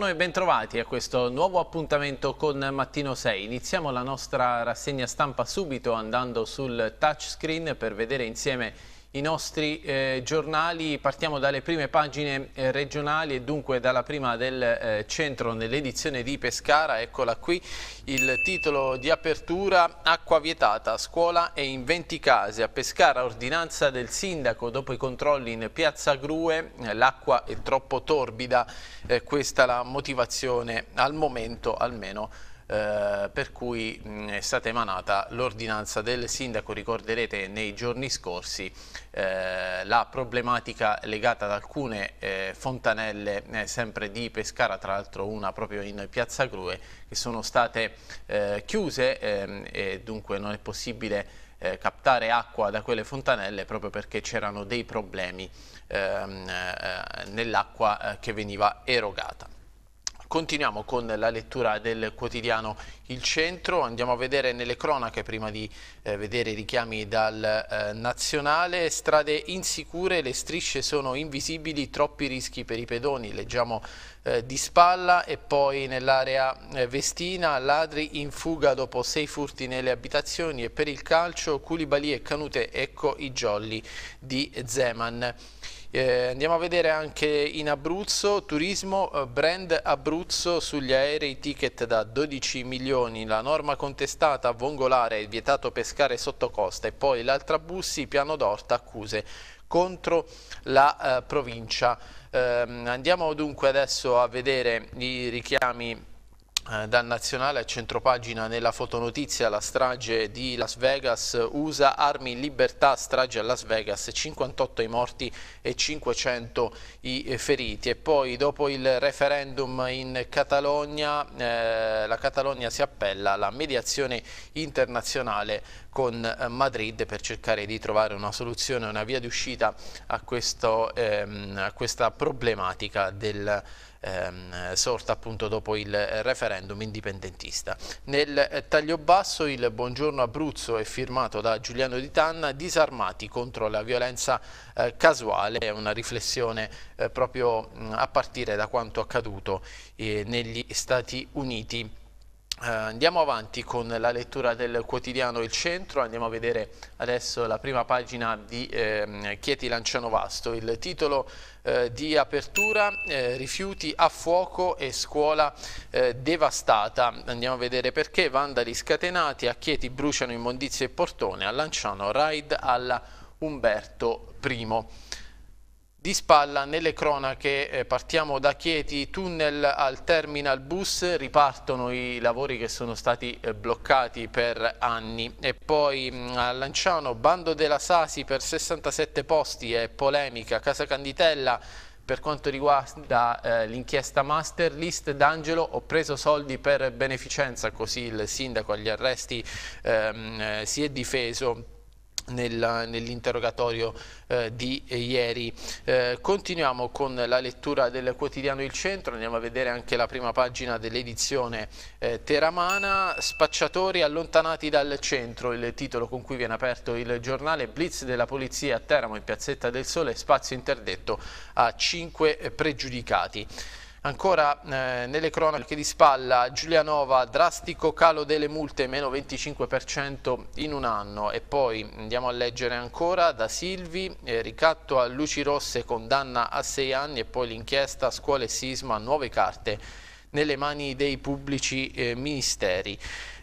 Buongiorno e bentrovati a questo nuovo appuntamento con Mattino 6. Iniziamo la nostra rassegna stampa subito andando sul touchscreen per vedere insieme i nostri eh, giornali. Partiamo dalle prime pagine eh, regionali e dunque dalla prima del eh, centro nell'edizione di Pescara. Eccola qui il titolo di apertura Acqua vietata, scuola e in 20 case. A Pescara ordinanza del sindaco dopo i controlli in Piazza Grue. Eh, l'acqua è troppo torbida, eh, questa è la motivazione al momento almeno eh, per cui mh, è stata emanata l'ordinanza del sindaco, ricorderete nei giorni scorsi eh, la problematica legata ad alcune eh, fontanelle eh, sempre di Pescara, tra l'altro una proprio in Piazza Grue, che sono state eh, chiuse ehm, e dunque non è possibile eh, captare acqua da quelle fontanelle proprio perché c'erano dei problemi ehm, eh, nell'acqua eh, che veniva erogata. Continuiamo con la lettura del quotidiano Il Centro, andiamo a vedere nelle cronache prima di eh, vedere i richiami dal eh, nazionale, strade insicure, le strisce sono invisibili, troppi rischi per i pedoni, leggiamo eh, di spalla e poi nell'area eh, vestina, ladri in fuga dopo sei furti nelle abitazioni e per il calcio, Culibali e Canute, ecco i jolly di Zeman. Eh, andiamo a vedere anche in Abruzzo, turismo, eh, brand Abruzzo sugli aerei ticket da 12 milioni, la norma contestata, vongolare, vietato pescare sotto costa e poi l'altra bussi, piano d'orta, accuse contro la eh, provincia. Ehm, andiamo dunque adesso a vedere i richiami eh, da nazionale a centropagina nella fotonotizia la strage di Las Vegas, USA, armi in libertà, strage a Las Vegas, 58 i morti e 500 i eh, feriti. E poi dopo il referendum in Catalogna, eh, la Catalogna si appella alla mediazione internazionale con eh, Madrid per cercare di trovare una soluzione, una via d'uscita a, questo, ehm, a questa problematica del ehm, sorta appunto dopo il referendum indipendentista. Nel eh, taglio basso il Buongiorno Abruzzo è firmato da Giuliano Di Tanna, disarmati contro la violenza eh, casuale, è una riflessione eh, proprio mh, a partire da quanto accaduto eh, negli Stati Uniti Uh, andiamo avanti con la lettura del quotidiano Il Centro, andiamo a vedere adesso la prima pagina di eh, Chieti Lanciano Vasto, il titolo eh, di apertura eh, rifiuti a fuoco e scuola eh, devastata, andiamo a vedere perché vandali scatenati a Chieti bruciano immondizie e portone, a Lanciano raid alla Umberto I. Di spalla nelle cronache eh, partiamo da Chieti, tunnel al terminal bus, ripartono i lavori che sono stati eh, bloccati per anni e poi mm, a Lanciano bando della Sasi per 67 posti e polemica, Casa Canditella per quanto riguarda eh, l'inchiesta master list d'Angelo ho preso soldi per beneficenza, così il sindaco agli arresti ehm, eh, si è difeso nell'interrogatorio eh, di eh, ieri. Eh, continuiamo con la lettura del quotidiano Il Centro, andiamo a vedere anche la prima pagina dell'edizione eh, Teramana, spacciatori allontanati dal centro, il titolo con cui viene aperto il giornale, blitz della polizia a Teramo in Piazzetta del Sole, spazio interdetto a cinque pregiudicati. Ancora eh, nelle cronache di spalla, Giulianova, drastico calo delle multe, meno 25% in un anno. E poi andiamo a leggere ancora da Silvi, eh, ricatto a luci rosse, condanna a sei anni e poi l'inchiesta, scuole sisma, nuove carte nelle mani dei pubblici eh, ministeri.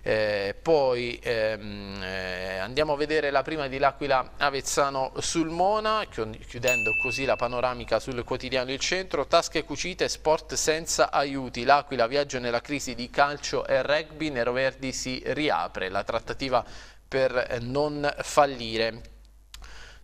Eh, poi ehm, eh, andiamo a vedere la prima di L'Aquila Avezzano sul Mona, chiudendo così la panoramica sul quotidiano Il centro. Tasche cucite, sport senza aiuti. L'Aquila viaggio nella crisi di calcio e rugby. Nero Verdi si riapre. La trattativa per non fallire.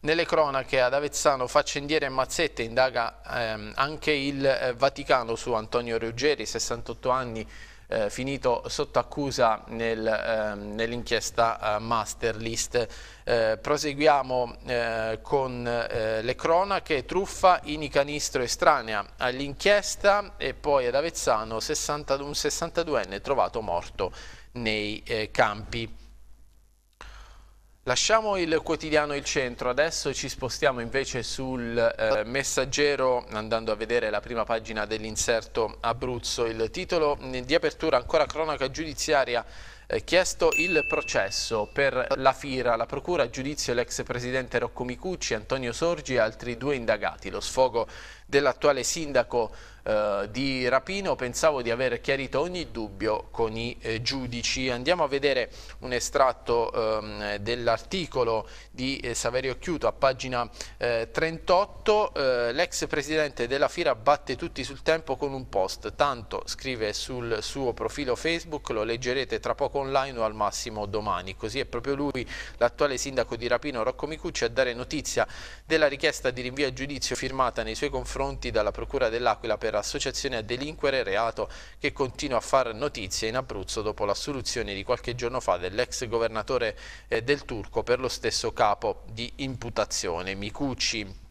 Nelle cronache ad Avezzano faccendiere e mazzette indaga ehm, anche il eh, Vaticano su Antonio Ruggeri, 68 anni, eh, finito sotto accusa nel, eh, nell'inchiesta eh, Masterlist. Eh, proseguiamo eh, con eh, le cronache, truffa in Icanistro estranea all'inchiesta e poi ad Avezzano 60, un 62enne trovato morto nei campi. Lasciamo il quotidiano Il Centro, adesso ci spostiamo invece sul eh, messaggero andando a vedere la prima pagina dell'inserto Abruzzo. Il titolo mm, di apertura ancora cronaca giudiziaria eh, chiesto il processo per la FIRA, la procura, giudizio l'ex presidente Rocco Micucci, Antonio Sorgi e altri due indagati. Lo sfogo dell'attuale sindaco eh, di Rapino pensavo di aver chiarito ogni dubbio con i eh, giudici. Andiamo a vedere un estratto ehm, dell'articolo di eh, Saverio Chiuto a pagina 38. Eh, eh, l'ex presidente della Fira batte tutti sul tempo con un post, tanto scrive sul suo profilo Facebook, lo leggerete tra poco online o al massimo domani. Così è proprio lui, l'attuale sindaco di Rapino, Rocco Micucci, a dare notizia della richiesta di rinvio a giudizio firmata nei suoi confronti dalla Procura dell'Aquila per per associazione a delinquere, reato che continua a far notizia in Abruzzo dopo l'assoluzione di qualche giorno fa dell'ex governatore eh, del Turco per lo stesso capo di imputazione. Micucci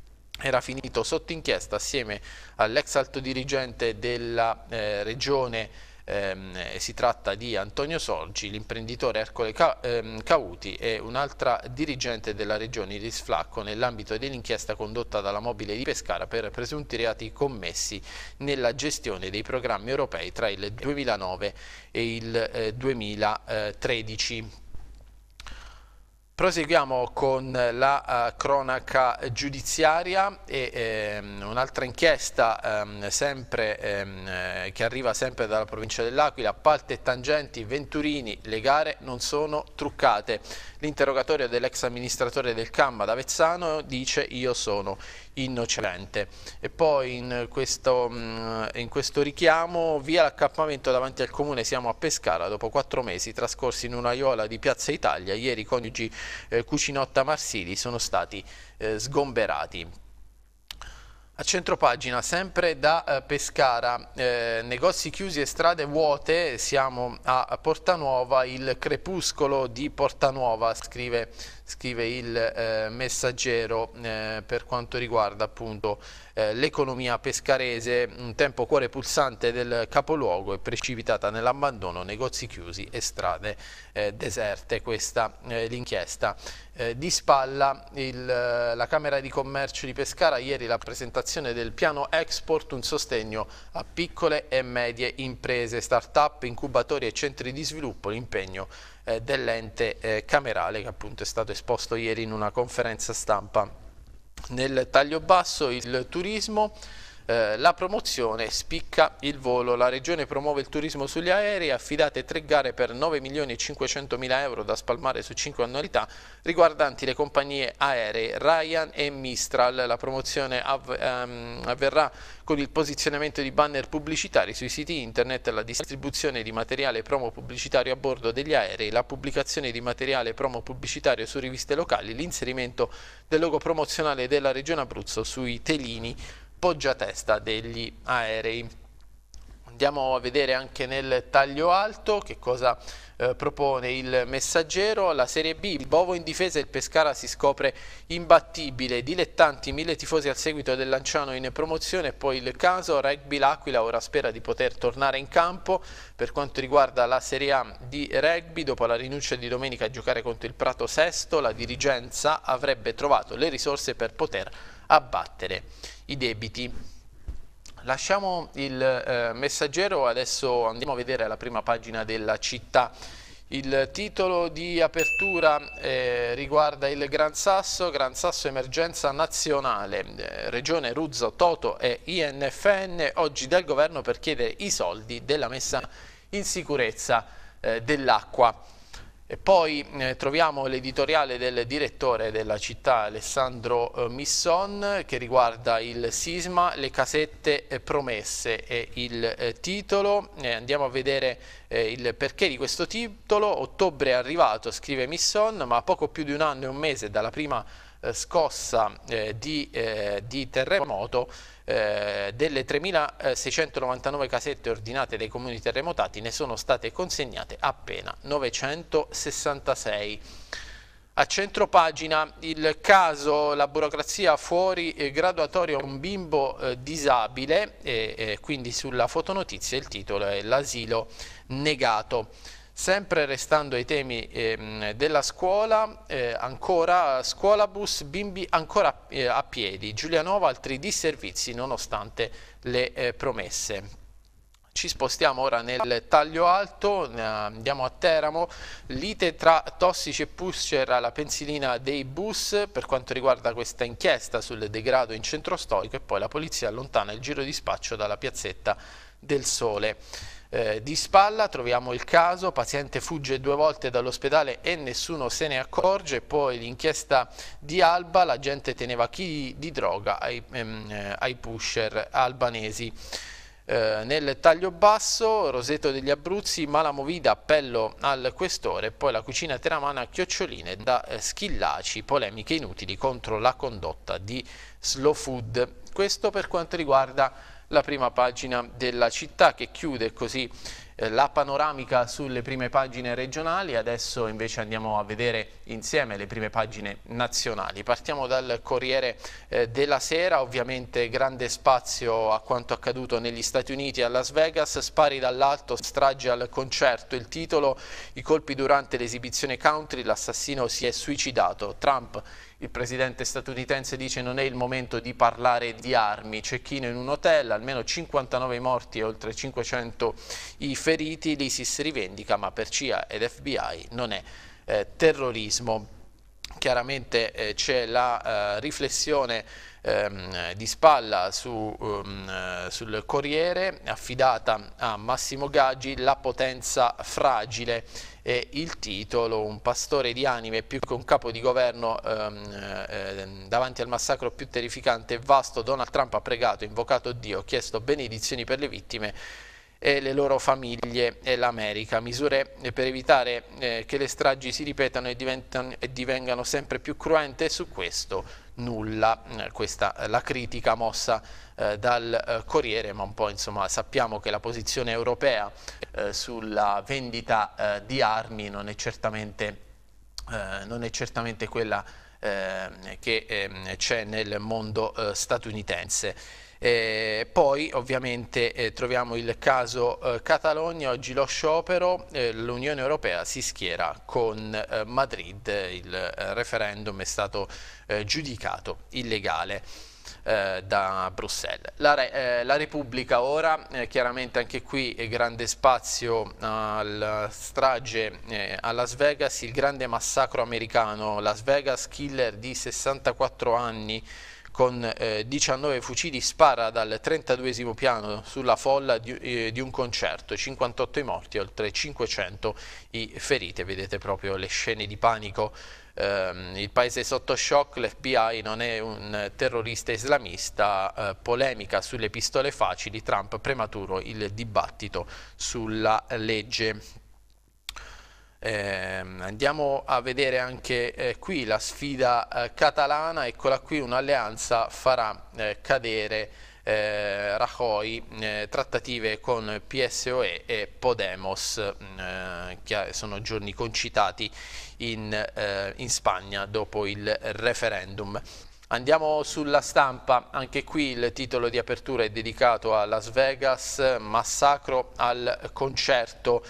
era finito sotto inchiesta assieme all'ex alto dirigente della eh, regione ehm, eh, si tratta di Antonio Sorgi, l'imprenditore Ercole Ca ehm, Cauti e un'altra dirigente della regione Iris Flacco nell'ambito dell'inchiesta condotta dalla mobile di Pescara per presunti reati commessi nella gestione dei programmi europei tra il 2009 e il eh, 2013. Proseguiamo con la uh, cronaca giudiziaria e um, un'altra inchiesta um, sempre, um, che arriva sempre dalla provincia dell'Aquila, Palte e tangenti, Venturini, le gare non sono truccate. L'interrogatorio dell'ex amministratore del Camba d'Avezzano dice io sono innocente. E poi in questo, mm, in questo richiamo via l'accampamento davanti al comune siamo a Pescara dopo quattro mesi trascorsi in un'aiola di Piazza Italia. Ieri i coniugi eh, Cucinotta Marsili sono stati eh, sgomberati. A centropagina, sempre da eh, Pescara, eh, negozi chiusi e strade vuote, siamo a Porta Nuova, il crepuscolo di Porta Nuova, scrive scrive il eh, messaggero eh, per quanto riguarda appunto eh, l'economia pescarese, un tempo cuore pulsante del capoluogo è precipitata nell'abbandono, negozi chiusi e strade eh, deserte. Questa è eh, l'inchiesta eh, di spalla il, la Camera di Commercio di Pescara ieri la presentazione del piano Export, un sostegno a piccole e medie imprese, start-up, incubatori e centri di sviluppo, l'impegno eh, dell'ente eh, camerale che appunto è stato esposto ieri in una conferenza stampa. Nel taglio basso il turismo eh, la promozione spicca il volo, la regione promuove il turismo sugli aerei, affidate tre gare per 9 milioni e 500 mila euro da spalmare su 5 annualità riguardanti le compagnie aeree Ryan e Mistral. La promozione av ehm, avverrà con il posizionamento di banner pubblicitari sui siti internet, la distribuzione di materiale promo pubblicitario a bordo degli aerei, la pubblicazione di materiale promo pubblicitario su riviste locali, l'inserimento del logo promozionale della Regione Abruzzo sui telini poggiatesta degli aerei. Andiamo a vedere anche nel taglio alto che cosa eh, propone il messaggero. La Serie B, il Bovo in difesa e il Pescara si scopre imbattibile. Dilettanti, mille tifosi al seguito del Lanciano in promozione. Poi il caso, Rugby L'Aquila ora spera di poter tornare in campo. Per quanto riguarda la Serie A di rugby, dopo la rinuncia di domenica a giocare contro il Prato Sesto, la dirigenza avrebbe trovato le risorse per poter abbattere i debiti. Lasciamo il eh, messaggero, adesso andiamo a vedere la prima pagina della città. Il titolo di apertura eh, riguarda il Gran Sasso, Gran Sasso Emergenza Nazionale, eh, Regione Ruzzo, Toto e INFN, oggi dal governo per chiedere i soldi della messa in sicurezza eh, dell'acqua. E poi eh, troviamo l'editoriale del direttore della città Alessandro eh, Misson che riguarda il sisma, le casette eh, promesse e il eh, titolo. andiamo a vedere eh, il perché di questo titolo. Ottobre è arrivato, scrive Misson, ma a poco più di un anno e un mese dalla prima eh, scossa di, di terremoto eh, delle 3.699 casette ordinate dai comuni terremotati ne sono state consegnate appena 966. A centro pagina il caso la burocrazia fuori eh, graduatoria un bimbo eh, disabile e eh, eh, quindi sulla fotonotizia il titolo è l'asilo negato. Sempre restando ai temi eh, della scuola, eh, ancora scuolabus, bimbi ancora eh, a piedi, Giulianova altri disservizi nonostante le eh, promesse. Ci spostiamo ora nel taglio alto, andiamo a Teramo, lite tra tossici e pusher alla pensilina dei bus per quanto riguarda questa inchiesta sul degrado in centro storico e poi la polizia allontana il giro di spaccio dalla piazzetta del sole eh, di spalla, troviamo il caso, paziente fugge due volte dall'ospedale e nessuno se ne accorge, poi l'inchiesta di Alba, la gente teneva chi di droga ai, ehm, eh, ai pusher albanesi. Eh, nel taglio basso, Roseto degli Abruzzi, Malamovida, appello al questore, poi la cucina teramana a chioccioline da eh, Schillaci, polemiche inutili contro la condotta di Slow Food. Questo per quanto riguarda la prima pagina della città che chiude così eh, la panoramica sulle prime pagine regionali, adesso invece andiamo a vedere insieme le prime pagine nazionali. Partiamo dal Corriere eh, della Sera, ovviamente grande spazio a quanto accaduto negli Stati Uniti a Las Vegas, spari dall'alto, strage al concerto, il titolo, i colpi durante l'esibizione country, l'assassino si è suicidato, Trump il presidente statunitense dice non è il momento di parlare di armi, cecchino in un hotel, almeno 59 morti e oltre 500 i feriti, l'ISIS rivendica, ma per CIA ed FBI non è eh, terrorismo. Chiaramente eh, c'è la eh, riflessione ehm, di spalla su, um, sul Corriere affidata a Massimo Gaggi, La potenza fragile e il titolo, un pastore di anime più che un capo di governo ehm, ehm, davanti al massacro più terrificante e vasto, Donald Trump ha pregato, invocato Dio, chiesto benedizioni per le vittime e le loro famiglie e l'America. Misure per evitare eh, che le stragi si ripetano e, e, divengano sempre più cruente e su questo nulla. Eh, questa eh, la critica mossa eh, dal Corriere, ma un po' insomma sappiamo che la posizione europea sulla vendita di armi non è certamente, non è certamente quella che ehm, c'è nel mondo statunitense. Eh, poi ovviamente eh, troviamo il caso eh, Catalogna, oggi lo sciopero, eh, l'Unione Europea si schiera con eh, Madrid, il eh, referendum è stato giudicato illegale da Bruxelles. La, Re, eh, la Repubblica ora, eh, chiaramente anche qui grande spazio alla strage eh, a Las Vegas, il grande massacro americano, Las Vegas killer di 64 anni con eh, 19 fucili spara dal 32 piano sulla folla di, eh, di, un concerto, 58 i morti, oltre 500 i feriti, vedete proprio le scene di panico ehm, il paese è sotto shock, l'FBI non è un terrorista islamista, eh, polemica sulle pistole facili, Trump prematuro il dibattito sulla legge eh, andiamo a vedere anche eh, qui la sfida eh, catalana, eccola qui un'alleanza farà eh, cadere eh, Rajoy, eh, trattative con PSOE e Podemos, mm, eh, che sono giorni concitati in, eh, in Spagna dopo il referendum. Andiamo sulla stampa, anche qui il titolo di apertura è dedicato a Las Vegas, massacro al concerto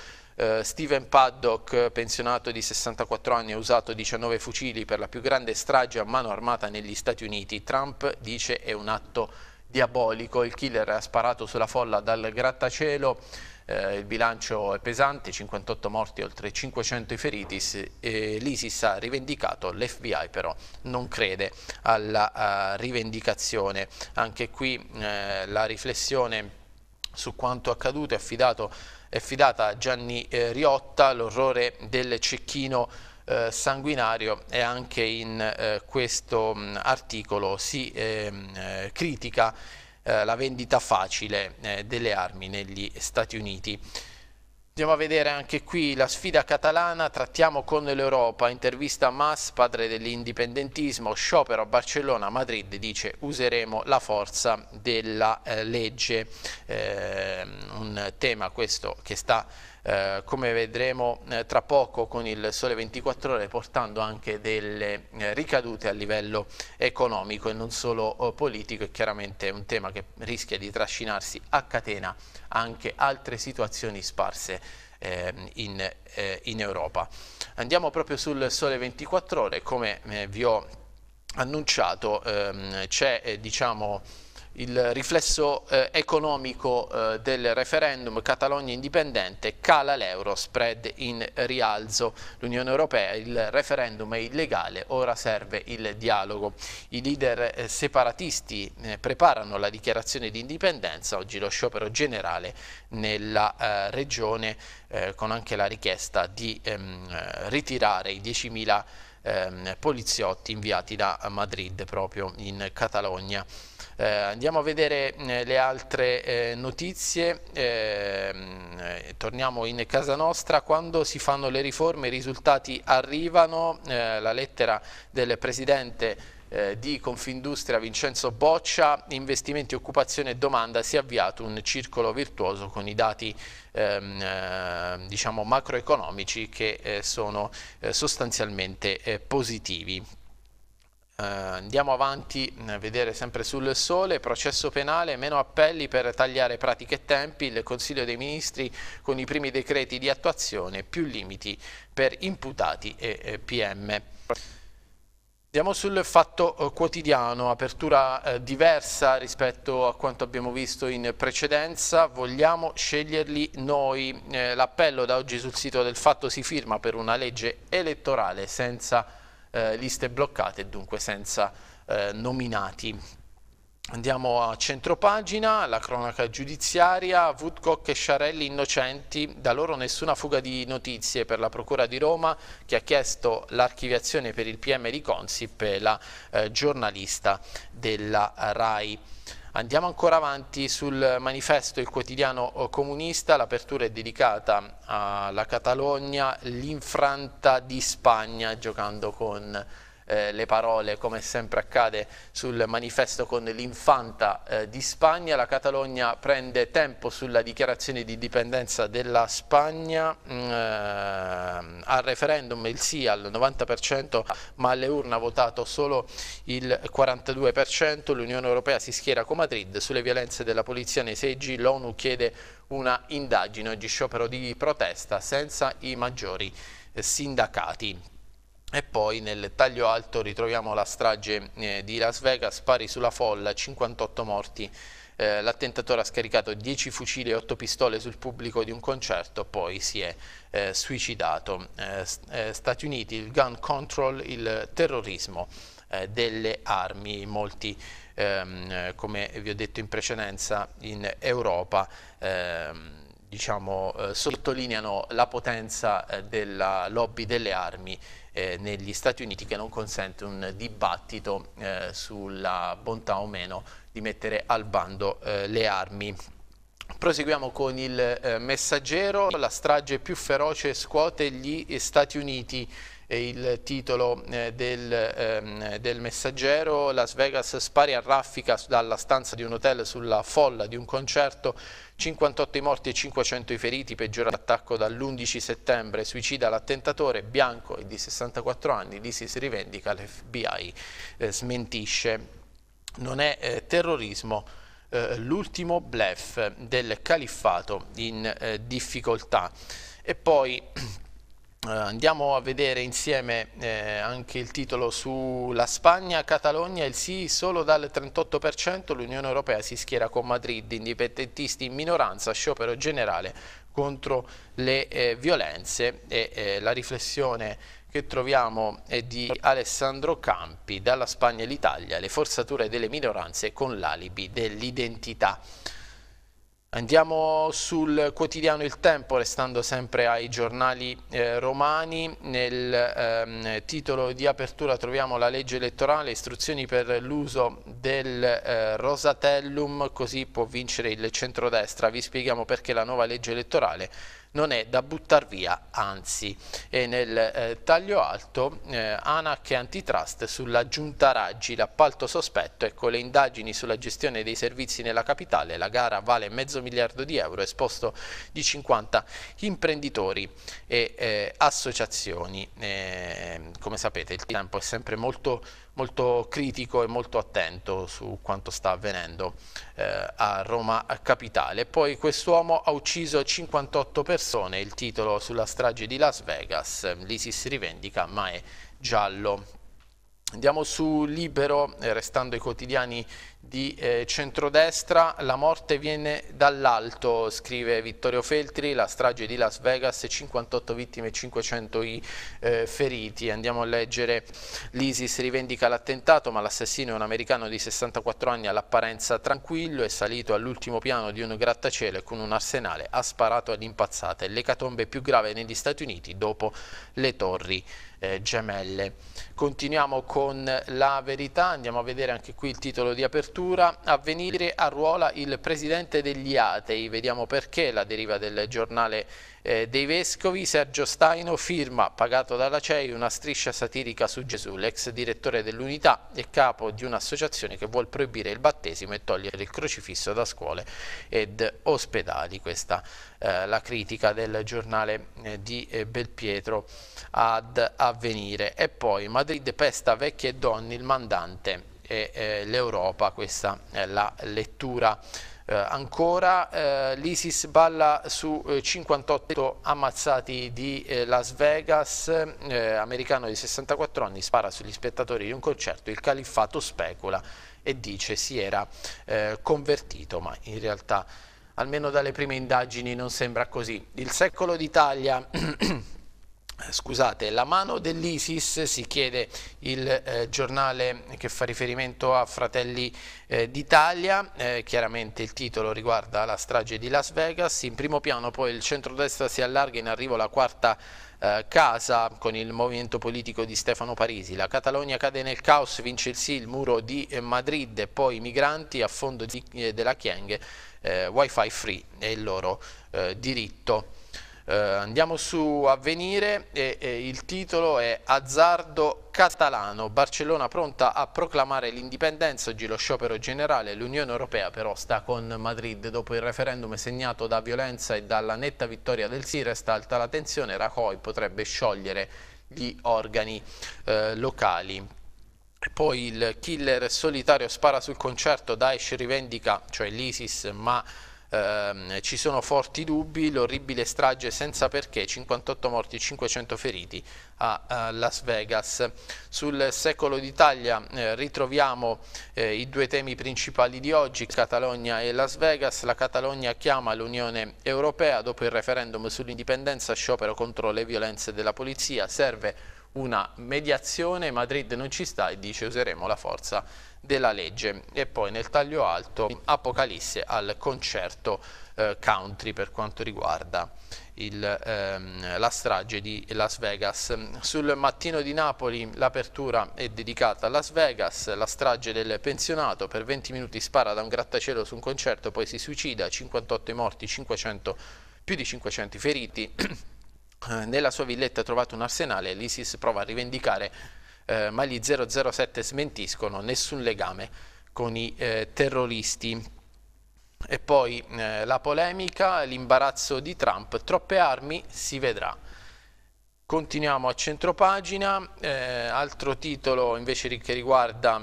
eh, Steven Paddock, pensionato di 64 anni, ha usato 19 fucili per la più grande strage a mano armata negli Stati Uniti. Trump dice è un atto diabolico, il killer ha sparato sulla folla dal grattacielo, eh, il bilancio è pesante, 58 morti, oltre 500 i feriti, l'ISIS ha rivendicato, l'FBI però non crede alla eh, rivendicazione. Anche qui eh, la riflessione su quanto accaduto è affidato è fidata a Gianni eh, Riotta, l'orrore del cecchino eh, sanguinario e anche in eh, questo mh, articolo si ehm, eh, critica eh, la vendita facile eh, delle armi negli Stati Uniti. Andiamo a vedere anche qui la sfida catalana, trattiamo con l'Europa, intervista a Mas, padre dell'indipendentismo, sciopero a Barcellona, Madrid dice useremo la forza della eh, legge, eh, un tema questo che sta eh, come vedremo eh, tra poco con il Sole 24 Ore, portando anche delle eh, ricadute a livello economico e non solo eh, politico, è chiaramente un tema che rischia di trascinarsi a catena anche altre situazioni sparse ehm, in, eh, in, Europa. Andiamo proprio sul Sole 24 Ore, come eh, vi ho annunciato, ehm, c'è diciamo il riflesso eh, economico eh, del referendum Catalogna indipendente cala l'euro, spread in rialzo. L'Unione Europea, il referendum è illegale, ora serve il dialogo. I leader eh, separatisti eh, preparano la dichiarazione di indipendenza, oggi lo sciopero generale nella eh, regione eh, con anche la richiesta di ehm, ritirare i 10.000 ehm, poliziotti inviati da Madrid proprio in Catalogna. Eh, andiamo a vedere eh, le altre eh, notizie, ehm, eh, torniamo in casa nostra, quando si fanno le riforme i risultati arrivano, eh, la lettera del Presidente eh, di Confindustria Vincenzo Boccia, investimenti, occupazione e domanda, si è avviato un circolo virtuoso con i dati ehm, diciamo macroeconomici che sono sostanzialmente positivi eh, andiamo avanti mm, a vedere sempre sul sole, processo penale, meno appelli per tagliare pratiche e tempi, il Consiglio dei Ministri con i primi decreti di attuazione, più limiti per imputati e eh, PM. Andiamo sul fatto eh, quotidiano, apertura eh, diversa rispetto a quanto abbiamo visto in precedenza, vogliamo sceglierli noi. Eh, L'appello da oggi sul sito del fatto si firma per una legge elettorale senza eh, liste bloccate e dunque senza eh, nominati. Andiamo a centropagina, la cronaca giudiziaria, Woodcock e Sciarelli innocenti, da loro nessuna fuga di notizie per la Procura di Roma che ha chiesto l'archiviazione per il PM di Consip e la eh, giornalista della RAI. Andiamo ancora avanti sul manifesto Il quotidiano eh, comunista, l'apertura è dedicata alla Catalogna, l'infranta di Spagna giocando con eh, le parole, come sempre accade sul manifesto con l'infanta eh, di Spagna. La Catalogna prende tempo sulla dichiarazione di dipendenza della Spagna, mm, eh, al referendum il sì al 90%, ma alle urne ha votato solo il 42%, l'Unione Europea si schiera con Madrid sulle violenze della polizia nei seggi, l'ONU chiede una indagine, oggi sciopero di protesta senza i maggiori eh, sindacati. E poi nel taglio alto ritroviamo la strage eh, di Las Vegas, pari sulla folla, 58 morti. Eh, l'attentatore ha scaricato 10 fucili e 8 pistole sul pubblico di un concerto, poi si è eh, suicidato. Eh, Stati Uniti, il gun control, il terrorismo delle armi, molti ehm, come vi ho detto in precedenza in Europa ehm, diciamo, sottolineano la potenza della lobby delle armi eh, negli Stati Uniti che non consente un dibattito eh, sulla bontà o meno di mettere al bando eh, le armi. Proseguiamo con il eh, messaggero, la strage più feroce scuote gli Stati Uniti il titolo eh, del, ehm, del, messaggero, Las Vegas spari a raffica dalla stanza di un hotel sulla folla di un concerto, 58 i morti e 500 i feriti, peggiore attacco dall'11 settembre, suicida l'attentatore, bianco e di 64 anni, l'ISIS rivendica, l'FBI eh, smentisce. Non è eh, terrorismo, eh, l'ultimo blef del califfato in eh, difficoltà. E poi Uh, andiamo a vedere insieme eh, anche il titolo sulla Spagna, Catalogna, il sì solo dal 38%, l'Unione Europea si schiera con Madrid, indipendentisti in minoranza, sciopero generale contro le eh, violenze e eh, la riflessione che troviamo è di Alessandro Campi, dalla Spagna all'Italia, le forzature delle minoranze con l'alibi dell'identità. Andiamo sul quotidiano Il Tempo, restando sempre ai giornali eh, romani. Nel ehm, titolo di apertura troviamo la legge elettorale, istruzioni per l'uso del eh, Rosatellum, così può vincere il centrodestra. Vi spieghiamo perché la nuova legge elettorale non è da buttare via, anzi. E nel eh, taglio alto eh, ANAC e Antitrust sulla giunta Raggi, l'appalto sospetto ecco le indagini sulla gestione dei servizi nella capitale la gara vale mezzo miliardo di euro esposto di 50 imprenditori e eh, associazioni. Eh, come sapete il tempo è sempre molto molto critico e molto attento su quanto sta avvenendo eh, a Roma Capitale. Poi quest'uomo ha ucciso 58 persone, il titolo sulla strage di Las Vegas, eh, l'ISIS rivendica ma è giallo. Andiamo su Libero, eh, restando i quotidiani di eh, centrodestra, la morte viene dall'alto, scrive Vittorio Feltri, la strage di Las Vegas, 58 vittime e 500 i eh, feriti. Andiamo a leggere, l'ISIS rivendica l'attentato ma l'assassino è un americano di 64 anni all'apparenza tranquillo, è salito all'ultimo piano di un grattacielo e con un arsenale ha sparato ad impazzate, l'ecatombe più grave negli Stati Uniti dopo le torri eh, gemelle. Continuiamo con la verità, andiamo a vedere anche qui il titolo di apertura. Avvenire a ruola il presidente degli atei, vediamo perché la deriva del giornale eh, dei Vescovi. Sergio Staino firma, pagato dalla CEI, una striscia satirica su Gesù, l'ex direttore dell'unità e capo di un'associazione che vuole proibire il battesimo e togliere il crocifisso da scuole ed ospedali. Questa eh, la critica del giornale eh, di eh, Belpietro ad avvenire. E poi Madrid Madrid pesta vecchie donne il mandante e eh, l'Europa, questa è la lettura. Eh, ancora eh, l'ISIS balla su 58 eh, ammazzati di eh, Las Vegas, eh, americano di 64 anni, spara sugli spettatori di un concerto, il califfato specula e dice si era convertito, ma in realtà almeno dalle prime indagini non sembra così. Il secolo d'Italia Eh, scusate, la mano dell'ISIS si chiede il eh, giornale che fa riferimento a Fratelli eh, d'Italia, eh, chiaramente il titolo riguarda la strage di Las Vegas, in primo piano poi il centrodestra si allarga in arrivo la quarta eh, casa con il movimento politico di Stefano Parisi, la Catalogna cade nel caos, vince il sì, il muro di eh, Madrid, e poi i migranti a fondo di, della Chienghe, wifi free è il loro diritto. Eh, andiamo su Avvenire e, e il titolo è Azzardo catalano, Barcellona pronta a proclamare l'indipendenza, oggi lo sciopero generale, l'Unione Europea però sta con Madrid, dopo il referendum segnato da violenza e dalla netta vittoria del sì resta alta la tensione, Rajoy potrebbe sciogliere gli organi eh, locali. Poi il killer solitario spara sul concerto, Daesh rivendica, cioè l'ISIS, ma eh, ci sono forti dubbi, l'orribile strage senza perché, 58 morti e 500 feriti a, a eh, Las Vegas. Sul secolo d'Italia eh, ritroviamo eh, i due temi principali di oggi, Catalogna e Las Vegas. La Catalogna chiama l'Unione Europea dopo il referendum sull'indipendenza, sciopero contro le violenze della polizia, serve una mediazione, Madrid non ci sta e dice useremo la forza della legge e poi nel taglio alto Apocalisse al concerto eh, country per quanto riguarda il, ehm, la strage di Las Vegas. Sul mattino di Napoli l'apertura è dedicata a Las Vegas, la strage del pensionato per 20 minuti spara da un grattacielo su un concerto, poi si suicida, 58 morti, 500, più di 500 feriti. Eh, nella sua villetta ha trovato un arsenale e l'ISIS prova a rivendicare, eh, ma gli 007 smentiscono nessun legame con i eh, terroristi. E poi eh, la polemica, l'imbarazzo di Trump, troppe armi, si vedrà. Continuiamo a centropagina, eh, altro titolo invece che riguarda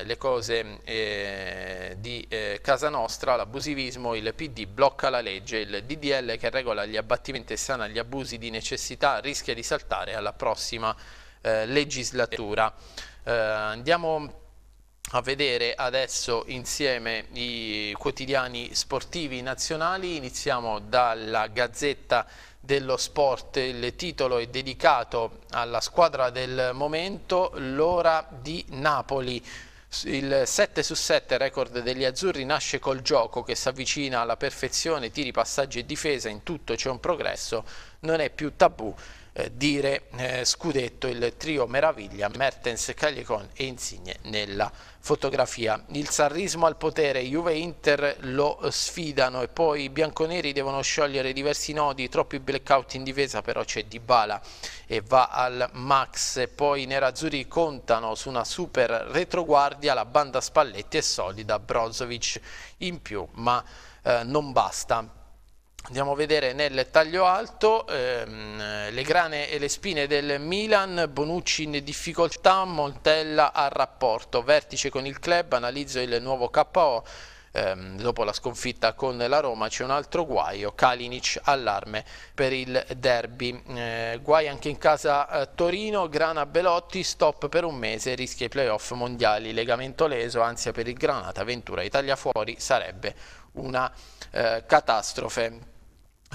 eh, le cose eh, di eh, Casa Nostra, l'abusivismo, il PD blocca la legge, il DDL che regola gli abbattimenti e sana gli abusi di necessità rischia di saltare alla prossima eh, legislatura. Eh, andiamo a vedere adesso insieme i quotidiani sportivi nazionali. Iniziamo dalla Gazzetta dello Sport, il titolo è dedicato alla squadra del momento, l'ora di Napoli. Il 7 su 7 record degli azzurri nasce col gioco che si avvicina alla perfezione, tiri, passaggi e difesa, in tutto c'è un progresso, non è più tabù eh, dire eh, scudetto il trio meraviglia Mertens, Cagliacon e Insigne nella fotografia. Il sarrismo al potere, Juve-Inter lo sfidano e poi i bianconeri devono sciogliere diversi nodi, troppi blackout in difesa però c'è Dybala e va al max e poi i nerazzurri contano su una super retroguardia, la banda Spalletti è solida, Brozovic in più ma eh, non basta Andiamo a vedere nel taglio alto ehm, le grane e le spine del Milan, Bonucci in difficoltà, Montella a rapporto, vertice con il club, analizzo il nuovo KO, ehm, dopo la sconfitta con la Roma c'è un altro guaio, Kalinic allarme per il derby, eh, guai anche in casa eh, Torino, Grana Belotti, stop per un mese, rischia i playoff mondiali, legamento leso, ansia per il Granata, Ventura Italia fuori sarebbe una eh, catastrofe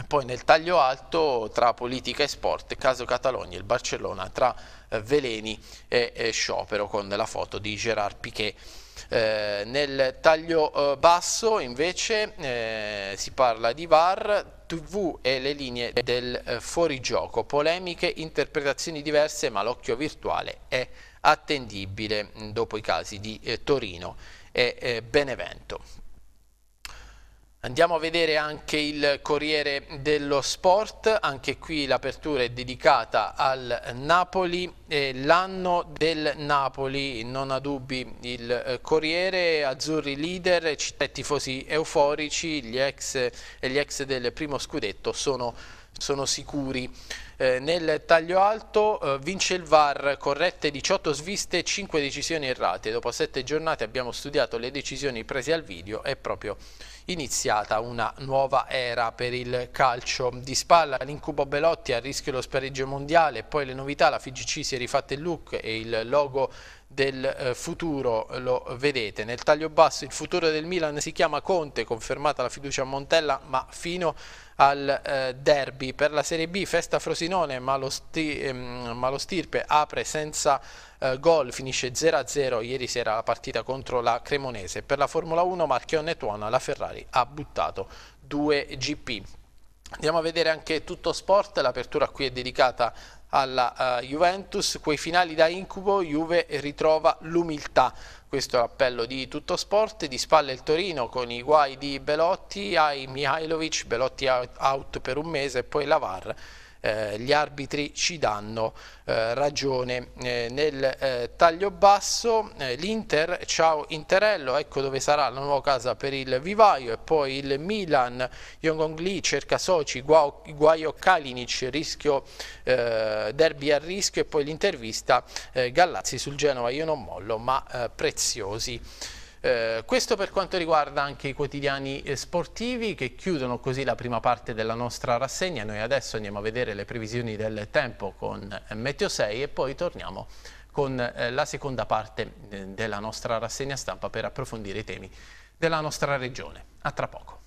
poi nel taglio alto tra politica e sport, caso Catalogna, il Barcellona tra eh, veleni e, e, sciopero con la foto di Gerard Piquet. Eh, nel taglio eh, basso invece eh, si parla di VAR, TV e le linee del eh, fuorigioco, polemiche, interpretazioni diverse ma l'occhio virtuale è attendibile mm, dopo i casi di eh, Torino e Benevento. Andiamo a vedere anche il Corriere dello Sport, anche qui l'apertura è dedicata al Napoli, l'anno del Napoli, non ha dubbi il eh, Corriere, azzurri leader, città e tifosi euforici, gli ex, gli ex del primo scudetto sono, sono sicuri. Eh, nel taglio alto eh, vince il VAR, corrette 18 sviste, 5 decisioni errate. Dopo 7 giornate abbiamo studiato le decisioni prese al video è proprio iniziata una nuova era per il calcio di spalla. L'incubo Belotti a rischio lo spareggio mondiale, poi le novità, la FIGC si è rifatta il look e il logo del eh, futuro lo vedete nel taglio basso il futuro del Milan si chiama Conte confermata la fiducia a Montella ma fino a al eh, derby. Per la Serie B festa Frosinone ma lo, sti, ehm, ma lo Stirpe apre senza eh, gol, finisce 0-0 ieri sera la partita contro la Cremonese. Per la Formula 1 Marchione tuona, la Ferrari ha buttato 2 GP. Andiamo a vedere anche tutto sport, l'apertura qui è dedicata alla uh, Juventus, quei finali da incubo, Juve ritrova l'umiltà. Questo è l'appello di tutto sport, di spalle il Torino con i guai di Belotti ai Mihailovic, Belotti out per un mese e poi la VAR eh, gli arbitri ci danno eh, ragione eh, nel eh, taglio basso eh, l'Inter, ciao Interello ecco dove sarà la nuova casa per il Vivaio e poi il Milan Yongong Lee cerca soci Guao, Guaio Kalinic rischio, derby a rischio e poi l'intervista Gallazzi sul Genova io non mollo ma preziosi eh, questo per quanto riguarda anche i quotidiani eh, sportivi che chiudono così la prima parte della nostra rassegna. Noi adesso andiamo a vedere le previsioni del tempo con eh, Meteo 6 e poi torniamo con eh, la seconda parte eh, della nostra rassegna stampa per approfondire i temi della nostra regione. A tra poco.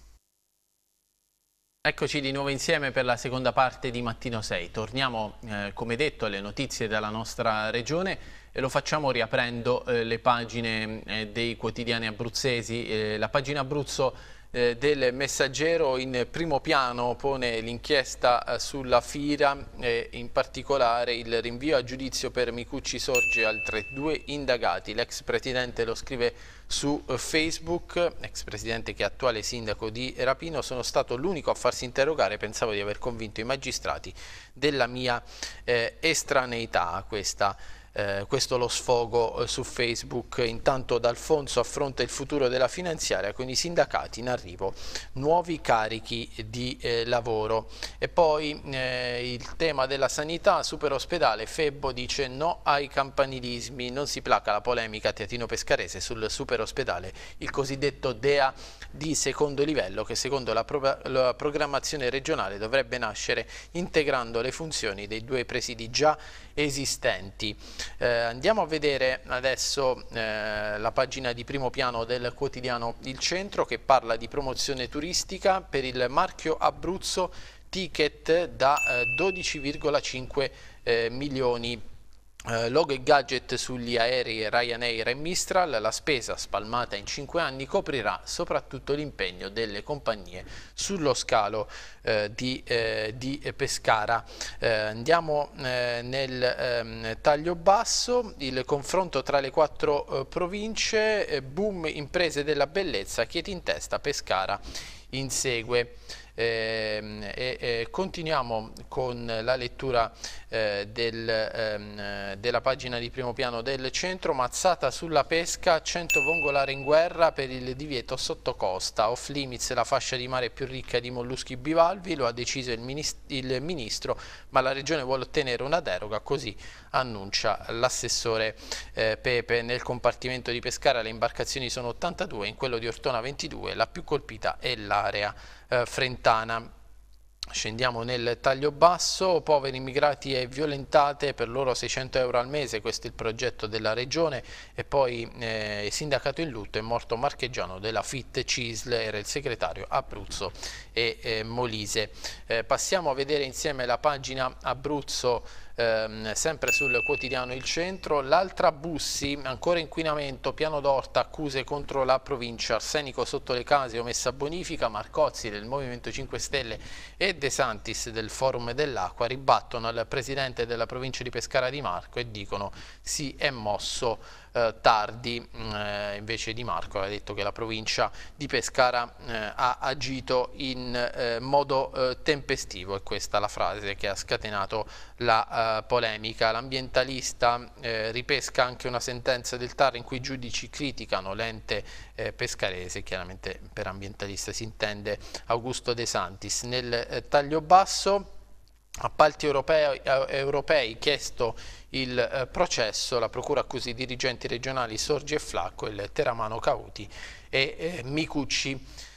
Eccoci di nuovo insieme per la seconda parte di Mattino 6. Torniamo, eh, come detto, alle notizie dalla nostra regione e lo facciamo riaprendo eh, le pagine eh, dei quotidiani abruzzesi. Eh, la pagina Abruzzo eh, del Messaggero in primo piano pone l'inchiesta eh, sulla Fira e in particolare il rinvio a giudizio per Micucci Sorge altri due indagati. L'ex presidente lo scrive su eh, Facebook, ex presidente che è attuale sindaco di Rapino, sono stato l'unico a farsi interrogare, pensavo di aver convinto i magistrati della mia eh, estraneità a questa eh, questo lo sfogo eh, su Facebook. Intanto D'Alfonso affronta il futuro della finanziaria con i sindacati in arrivo, nuovi carichi di eh, lavoro. E poi eh, il tema della sanità, super ospedale, Febbo dice no ai campanilismi, non si placa la polemica Teatino Pescarese sul super ospedale, il cosiddetto DEA di secondo livello che secondo la, pro la programmazione regionale dovrebbe nascere integrando le funzioni dei due presidi già esistenti. Eh, andiamo a vedere adesso eh, la pagina di primo piano del quotidiano Il Centro che parla di promozione turistica per il marchio Abruzzo ticket da eh, 12,5 eh, milioni eh, logo e gadget sugli aerei Ryanair e Mistral, la spesa spalmata in 5 anni coprirà soprattutto l'impegno delle compagnie sullo scalo eh, di, eh, di, Pescara. Eh, andiamo eh, nel ehm, taglio basso, il confronto tra le quattro eh, province, boom imprese della bellezza, chiedi in testa, Pescara insegue. Ehm, e, e, continuiamo con la lettura eh, del, ehm, della pagina di primo piano del centro Mazzata sulla pesca, 100 vongolari in guerra per il divieto sottocosta off limits la fascia di mare più ricca di molluschi bivalvi, lo ha deciso il, minist il ministro ma la regione vuole ottenere una deroga così annuncia l'assessore eh, Pepe nel compartimento di Pescara le imbarcazioni sono 82 in quello di Ortona 22 la più colpita è l'area eh, frentana. Scendiamo nel taglio basso, poveri immigrati e violentate, per loro 600 euro al mese, questo è il progetto della regione e poi eh, sindacato in lutto è morto Marcheggiano della FIT Cisle, era il segretario Abruzzo e eh, Molise. Eh, passiamo a vedere insieme la pagina Abruzzo ehm, sempre sul quotidiano Il Centro, l'altra Bussi, ancora inquinamento, piano d'orta, accuse contro la provincia, arsenico sotto le case, omessa bonifica, Marcozzi del Movimento 5 Stelle e De Santis del Forum dell'Acqua ribattono al presidente della provincia di Pescara di Marco e dicono si è mosso eh, tardi mm, eh, invece Di Marco ha detto che la provincia di Pescara eh, ha agito in eh, modo eh, tempestivo e questa è la frase che ha scatenato la eh, polemica. L'ambientalista ripesca anche una sentenza del TAR in cui i giudici criticano l'ente pescarese, chiaramente per ambientalista si intende Augusto De Santis. Nel taglio basso appalti europei, europei chiesto il eh, processo, la procura accusa i dirigenti regionali Sorgi e Flacco, il Teramano Cauti e eh, Micucci.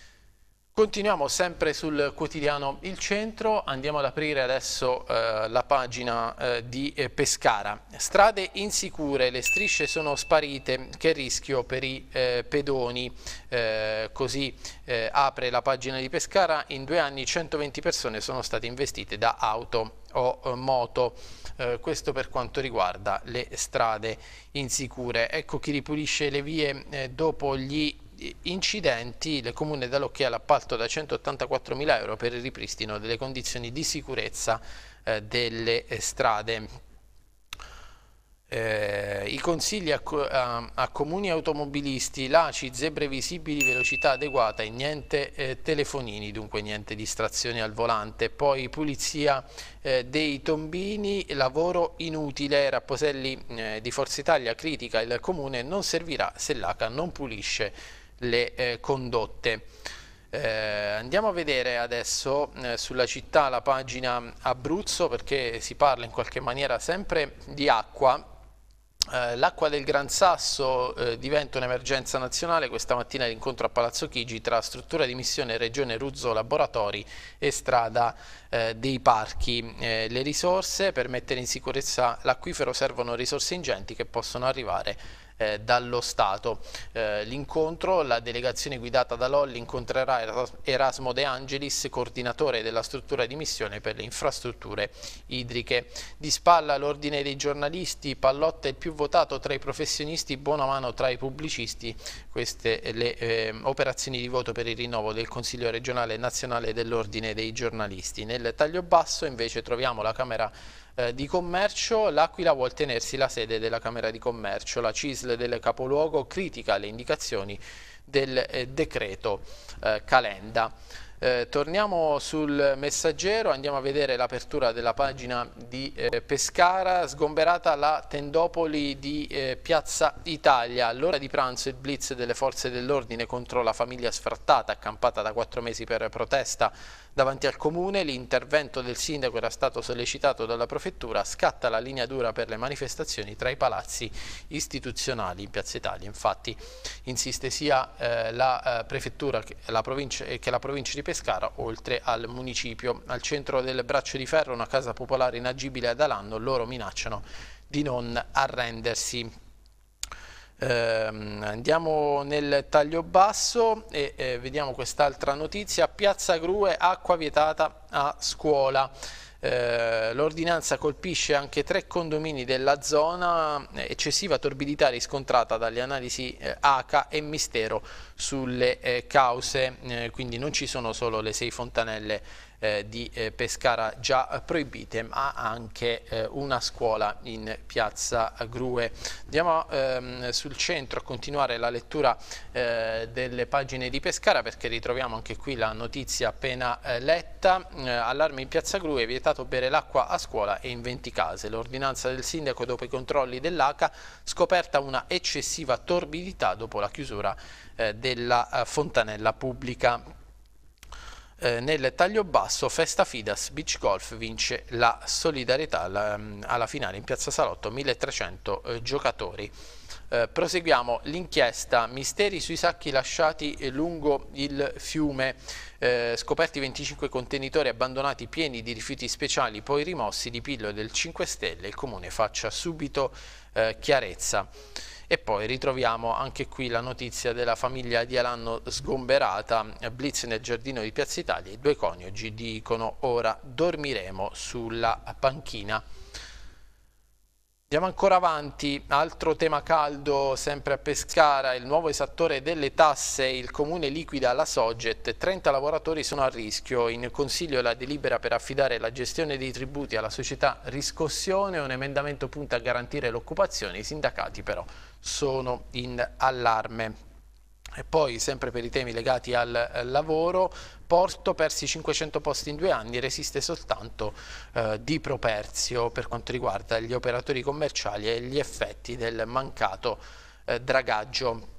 Continuiamo sempre sul quotidiano Il Centro, andiamo ad aprire adesso eh, la pagina eh, di eh, Pescara. Strade insicure, le strisce sono sparite, che rischio per i eh, pedoni, eh, così eh, apre la pagina di Pescara, in due anni 120 persone sono state investite da auto o moto eh, questo per quanto riguarda le strade insicure. Ecco chi ripulisce le vie eh, dopo gli incidenti, il Comune dà l'ok all'appalto da 184 mila euro per il ripristino delle condizioni di sicurezza eh, delle eh, strade. Eh, I consigli a, a, a, comuni automobilisti, laci, zebre visibili, velocità adeguata e niente eh, telefonini, dunque niente distrazioni al volante. Poi pulizia eh, dei tombini, lavoro inutile, Rapposelli eh, di Forza Italia critica il comune non servirà se l'ACA non pulisce le eh, condotte. Eh, andiamo a vedere adesso eh, sulla città la pagina Abruzzo perché si parla in qualche maniera sempre di acqua eh, l'acqua del Gran Sasso eh, diventa un'emergenza nazionale, questa mattina l'incontro a Palazzo Chigi tra struttura di missione Regione Ruzzo Laboratori e strada eh, dei parchi. Eh, le risorse per mettere in sicurezza l'acquifero servono risorse ingenti che possono arrivare eh, dallo Stato. Eh, L'incontro, la delegazione guidata da Lolli incontrerà Erasmo De Angelis, coordinatore della struttura di missione per le infrastrutture idriche. Di spalla l'ordine dei giornalisti, Pallotta è il più votato tra i professionisti, buona mano tra i pubblicisti. Queste eh, le eh, operazioni di voto per il rinnovo del Consiglio regionale e nazionale dell'ordine dei giornalisti. Nel taglio basso invece troviamo la Camera eh, di commercio, l'Aquila vuol tenersi la sede della Camera di Commercio. La CISL del capoluogo critica le indicazioni del eh, decreto eh, Calenda. Eh, torniamo sul messaggero, andiamo a vedere l'apertura della pagina di eh, Pescara, sgomberata la tendopoli di eh, Piazza Italia, all'ora di pranzo il blitz delle forze dell'ordine contro la famiglia sfrattata, accampata da quattro mesi per protesta Davanti al comune l'intervento del sindaco era stato sollecitato dalla prefettura, scatta la linea dura per le manifestazioni tra i palazzi istituzionali in Piazza Italia. Infatti insiste sia eh, la eh, prefettura che la, eh, che la, provincia, di Pescara oltre al municipio. Al centro del braccio di ferro una casa popolare inagibile da Lanno, loro minacciano di non arrendersi. Ehm, andiamo nel taglio basso e eh, vediamo quest'altra notizia, Piazza Grue, acqua vietata a scuola. Eh, l'ordinanza colpisce anche tre condomini della zona, eccessiva torbidità riscontrata dalle analisi ACA eh, e mistero sulle eh, cause, quindi non ci sono solo le sei fontanelle eh, di eh, Pescara già proibite, ma anche eh, una scuola in piazza Grue. Andiamo ehm, sul centro a continuare la lettura eh, delle pagine di Pescara perché ritroviamo anche qui la notizia appena eh, letta. allarme in piazza Grue, vietato bere l'acqua a scuola e in 20 case. L'ordinanza del sindaco dopo i controlli dell'ACA scoperta una eccessiva torbidità dopo la chiusura della fontanella pubblica. Eh, nel taglio basso Festa Fidas Beach Golf vince la solidarietà la, mm, alla finale in Piazza Salotto 1300 eh, giocatori. Eh, proseguiamo l'inchiesta Misteri sui sacchi lasciati eh, lungo il fiume, eh, scoperti 25 contenitori abbandonati pieni di rifiuti speciali poi rimossi di pillole del 5 Stelle, il comune faccia subito chiarezza. E poi ritroviamo anche qui la notizia della famiglia di Alanno sgomberata, blitz nel giardino di Piazza Italia, i due coniugi dicono ora dormiremo sulla panchina. Andiamo ancora avanti, altro tema caldo sempre a Pescara, il nuovo esattore delle tasse, il comune liquida la Soget, 30 lavoratori sono a rischio, in consiglio la delibera per affidare la gestione dei tributi alla società Riscossione, un emendamento punta a garantire l'occupazione, i sindacati però sono in allarme. E poi, sempre per i temi legati al eh, lavoro, Porto persi 500 posti in due anni, resiste soltanto eh, di properzio per quanto riguarda gli operatori commerciali e gli effetti del mancato eh, dragaggio.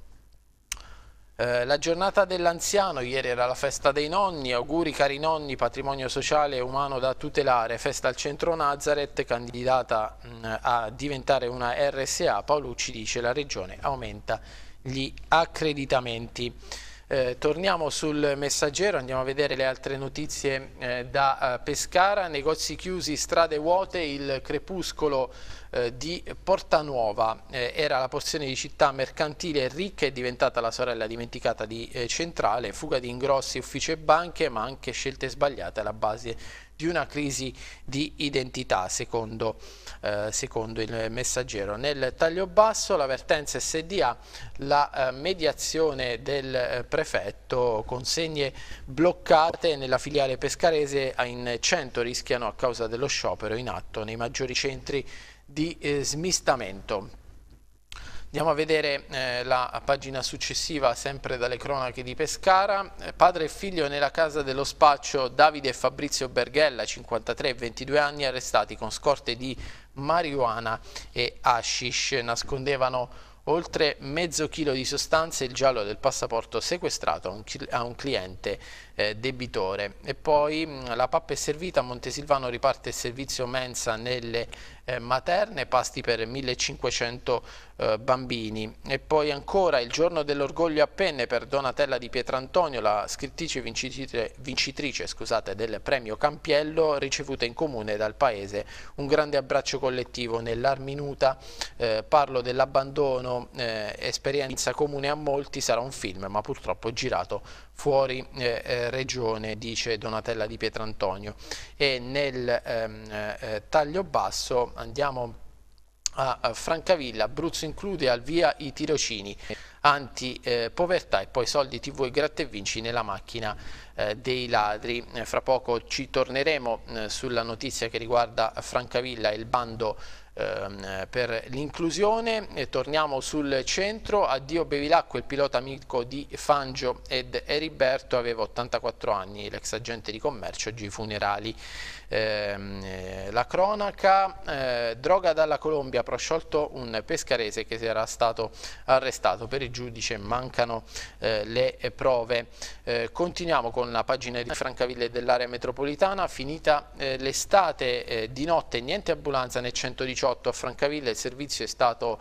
Eh, la giornata dell'anziano, ieri era la festa dei nonni, auguri cari nonni, patrimonio sociale e umano da tutelare, festa al centro Nazareth, candidata mh, mm, a diventare una RSA, Paolucci dice la regione aumenta gli accreditamenti. Eh, torniamo sul messaggero, andiamo a vedere le altre notizie eh, da eh, Pescara, negozi chiusi, strade vuote, il crepuscolo eh, di Porta Nuova, eh, era la porzione di città mercantile ricca e diventata la sorella dimenticata di eh, Centrale, fuga di ingrossi, uffici e banche, ma anche scelte sbagliate alla base di una crisi di identità, secondo, eh, secondo, il messaggero. Nel taglio basso l'avvertenza SDA, la eh, mediazione del eh, prefetto, consegne bloccate nella filiale pescarese in 100 rischiano a causa dello sciopero in atto nei maggiori centri di eh, smistamento. Andiamo a vedere eh, la pagina successiva, sempre dalle cronache di Pescara. Eh, padre e figlio nella casa dello spaccio Davide e Fabrizio Berghella, 53 e 22 anni, arrestati con scorte di marijuana e hashish. Nascondevano oltre mezzo chilo di sostanze e il giallo del passaporto sequestrato a un, a un cliente eh, debitore. E poi mm, la pappa è servita, Montesilvano riparte il servizio mensa nelle eh, materne, pasti per 1500 eh, bambini. E poi ancora il giorno dell'orgoglio a penne per Donatella di Pietrantonio, la scrittrice vincitrice, vincitrice scusate, del premio Campiello, ricevuta in comune dal paese. Un grande abbraccio collettivo nell'arminuta, eh, parlo dell'abbandono, eh, esperienza comune a molti, sarà un film ma purtroppo girato fuori eh, eh, regione, dice Donatella di Pietrantonio. E nel ehm, eh, eh, taglio basso andiamo a Francavilla, Abruzzo include al via i tirocini anti-povertà eh, e poi soldi tv e gratta e vinci nella macchina eh, dei ladri. Eh, fra poco ci torneremo sulla notizia che riguarda Francavilla e il bando Ehm, per l'inclusione. Eh, torniamo sul centro, addio Bevilacqua, il pilota amico di Fangio ed Eriberto, aveva 84 anni, l'ex agente di commercio, oggi funerali. Ehm, eh, la cronaca, eh, droga dalla Colombia, prosciolto un pescarese che era stato arrestato, per il giudice mancano eh, le prove. Eh, continuiamo con la pagina di Francaville dell'area metropolitana, finita eh, l'estate di notte, niente ambulanza nel 118 a Francaville, il servizio è stato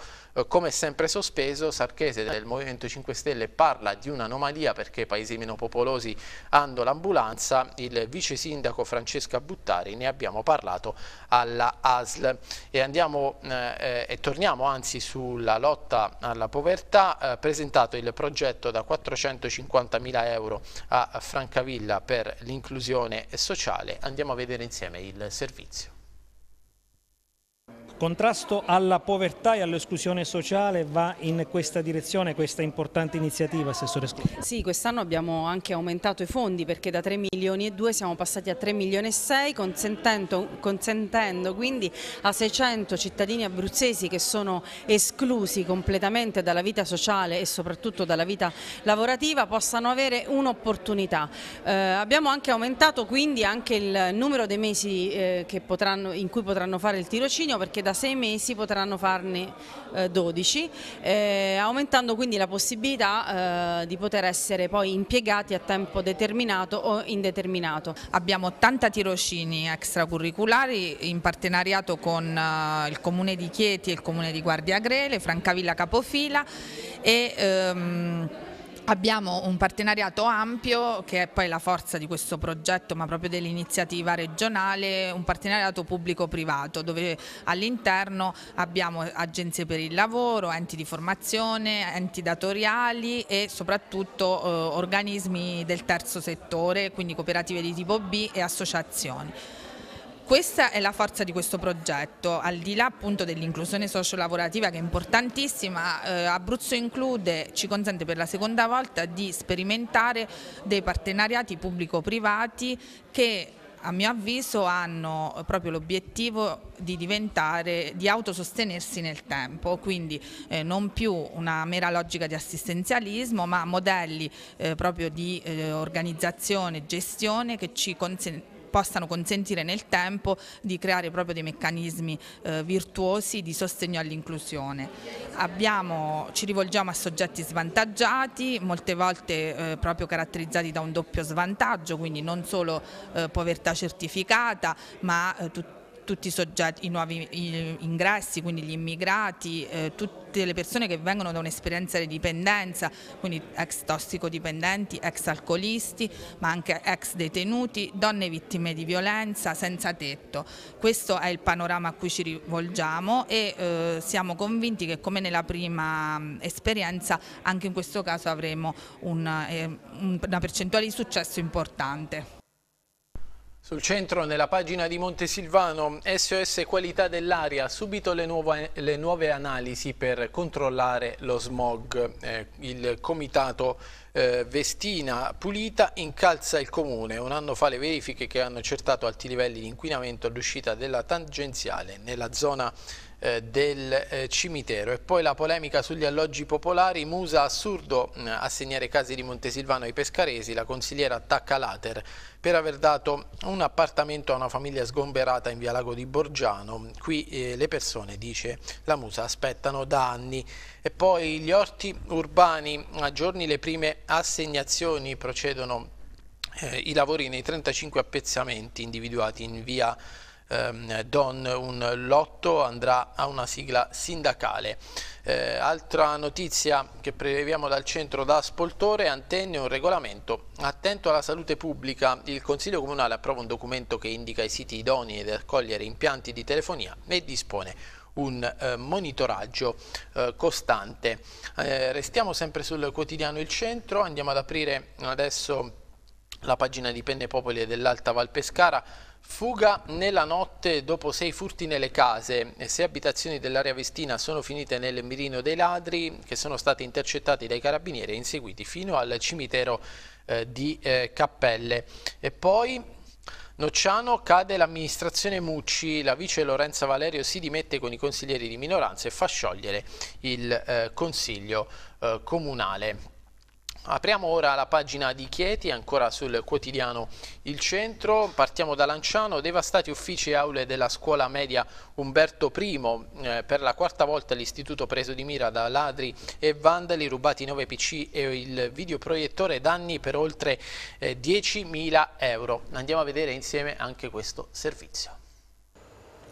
come sempre sospeso, Sarchese del Movimento 5 Stelle parla di un'anomalia perché paesi meno popolosi hanno l'ambulanza, il vice sindaco Francesca Buttani alimentari, ne abbiamo parlato alla ASL. E, andiamo, eh, eh, e torniamo anzi sulla lotta alla povertà, eh, presentato il progetto da 450 mila euro a Francavilla per l'inclusione sociale, andiamo a vedere insieme il servizio. Contrasto alla povertà e all'esclusione sociale va in questa direzione questa importante iniziativa, Assessore Scloppo? Sì, quest'anno abbiamo anche aumentato i fondi perché da 3 milioni e 2 siamo passati a 3 milioni e 6 consentendo, consentendo quindi a 600 cittadini abruzzesi che sono esclusi completamente dalla vita sociale e soprattutto dalla vita lavorativa possano avere un'opportunità. Eh, abbiamo anche aumentato quindi anche il numero dei mesi eh, potranno, in cui potranno fare il tirocinio perché da sei mesi potranno farne eh, 12, eh, aumentando quindi la possibilità eh, di poter essere poi impiegati a tempo determinato o indeterminato. Abbiamo 80 tirocini extracurriculari in partenariato con eh, il Comune di Chieti e il Comune di Guardia Grele, Francavilla Capofila e... Ehm, Abbiamo un partenariato ampio che è poi la forza di questo progetto ma proprio dell'iniziativa regionale, un partenariato pubblico-privato dove all'interno abbiamo agenzie per il lavoro, enti di formazione, enti datoriali e soprattutto eh, organismi del terzo settore, quindi cooperative di tipo B e associazioni. Questa è la forza di questo progetto, al di là appunto dell'inclusione sociolavorativa che è importantissima, eh, Abruzzo Include ci consente per la seconda volta di sperimentare dei partenariati pubblico-privati che a mio avviso hanno proprio l'obiettivo di diventare, di autosostenersi nel tempo, quindi eh, non più una mera logica di assistenzialismo ma modelli eh, proprio di eh, organizzazione e gestione che ci consentono possano consentire nel tempo di creare proprio dei meccanismi eh, virtuosi di sostegno all'inclusione. ci rivolgiamo a soggetti svantaggiati, molte volte eh, proprio caratterizzati da un doppio svantaggio, quindi non solo eh, povertà certificata ma eh, tutti tutti i, soggetti, i nuovi ingressi, quindi gli immigrati, eh, tutte le persone che vengono da un'esperienza di dipendenza, quindi ex tossicodipendenti, ex alcolisti, ma anche ex detenuti, donne vittime di violenza, senza tetto. Questo è il panorama a cui ci rivolgiamo e eh, siamo convinti che come nella prima mh, esperienza anche in questo caso avremo un, eh, una percentuale di successo importante. Sul centro, nella pagina di Montesilvano, SOS Qualità dell'aria, subito le nuove, le nuove, analisi per controllare lo smog. Eh, il comitato eh, Vestina Pulita incalza il comune. Un anno fa le verifiche che hanno accertato alti livelli di inquinamento all'uscita della tangenziale nella zona eh, del eh, cimitero e poi la polemica sugli alloggi popolari musa assurdo mm, assegnare casi di Montesilvano ai pescaresi la consigliera attacca l'Ater per aver dato un appartamento a una famiglia sgomberata in via Lago di Borgiano. Qui eh, le persone, dice la Musa, aspettano da anni. E poi gli orti urbani, a giorni le prime assegnazioni procedono eh, i lavori nei 35 appezzamenti individuati in via ehm, Don un lotto andrà a una sigla sindacale. Eh, altra notizia che preleviamo dal centro da Spoltore, antenne un regolamento. Attento alla salute pubblica, il Consiglio Comunale approva un documento che indica i siti idonei ad accogliere impianti di telefonia e dispone un eh, monitoraggio eh, costante. Eh, restiamo sempre sul quotidiano Il Centro, andiamo ad aprire adesso la pagina di Penne Popoli dell'Alta Val Pescara Fuga nella notte dopo sei furti nelle case sei abitazioni dell'area vestina sono finite nel mirino dei ladri che sono stati intercettati dai carabinieri e inseguiti fino al cimitero eh, di eh, Cappelle. E poi Nocciano cade l'amministrazione Mucci, la vice Lorenza Valerio si dimette con i consiglieri di minoranza e fa sciogliere il eh, consiglio eh, comunale. Apriamo ora la pagina di Chieti, ancora sul quotidiano Il Centro. Partiamo da Lanciano, devastati uffici e aule della scuola media Umberto I. Eh, per la quarta volta l'istituto preso di mira da ladri e vandali, rubati 9 PC e il videoproiettore, danni per oltre eh, 10.000 euro. Andiamo a vedere insieme anche questo servizio.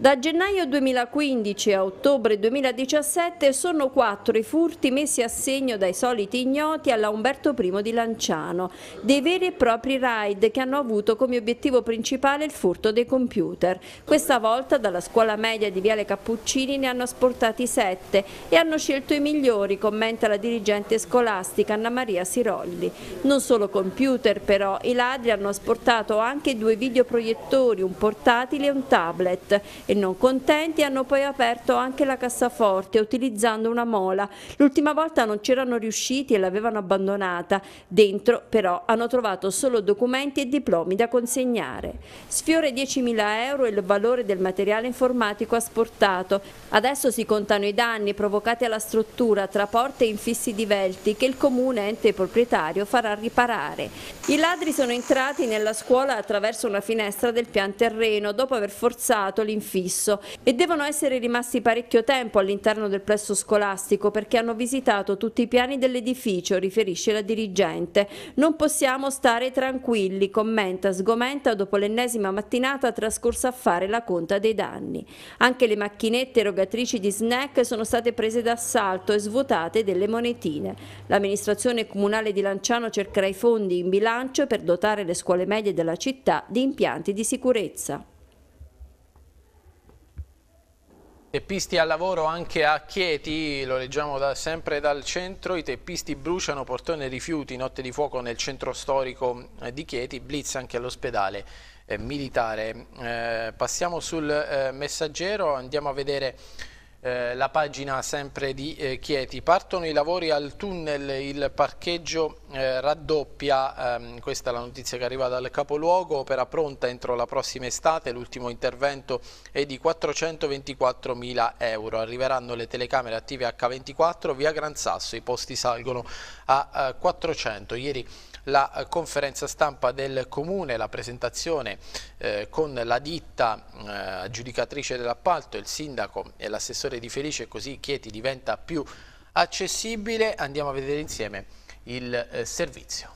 Da gennaio 2015 a ottobre 2017 sono quattro i furti messi a segno dai soliti ignoti alla Umberto I di Lanciano, dei veri e propri raid che hanno avuto come obiettivo principale il furto dei computer. Questa volta dalla scuola media di Viale Cappuccini ne hanno asportati sette e hanno scelto i migliori, commenta la dirigente scolastica Anna Maria Sirolli. Non solo computer però, i ladri hanno asportato anche due videoproiettori, un portatile e un tablet E e non contenti hanno poi aperto anche la cassaforte utilizzando una mola. L'ultima volta non c'erano riusciti e l'avevano abbandonata. Dentro però hanno trovato solo documenti e diplomi da consegnare. Sfiore 10.000 euro il valore del materiale informatico asportato. Adesso si contano i danni provocati alla struttura tra porte e infissi divelti che il comune ente proprietario farà riparare. I ladri sono entrati nella scuola attraverso una finestra del pian terreno dopo aver forzato l'infisso Risso e devono essere rimasti parecchio tempo all'interno del plesso scolastico perché hanno visitato tutti i piani dell'edificio, riferisce la dirigente. Non possiamo stare tranquilli, commenta, sgomenta dopo l'ennesima mattinata trascorsa a fare la conta dei danni. Anche le macchinette erogatrici di snack sono state prese d'assalto e svuotate delle monetine. L'amministrazione comunale di Lanciano cercherà i fondi in bilancio per dotare le scuole medie della città di impianti di sicurezza. Teppisti al lavoro anche a Chieti, lo leggiamo da, sempre dal centro, i teppisti bruciano portone rifiuti, notte di fuoco nel centro storico eh, di Chieti, blitz anche all'ospedale eh, militare. Eh, passiamo sul eh, messaggero, andiamo a vedere eh, la pagina sempre di eh, Chieti. Partono i lavori al tunnel, il parcheggio eh, raddoppia, ehm, questa è la notizia che arriva dal capoluogo, opera pronta entro la prossima estate, l'ultimo intervento è di 424 mila euro. Arriveranno le telecamere attive H24 via Gran Sasso, i posti salgono a 400. Eh, Ieri la eh, conferenza stampa del Comune, la presentazione eh, con la ditta mm, eh, aggiudicatrice dell'appalto, il sindaco e l'assessore di Felice, così Chieti diventa più accessibile. Andiamo a vedere insieme il eh, servizio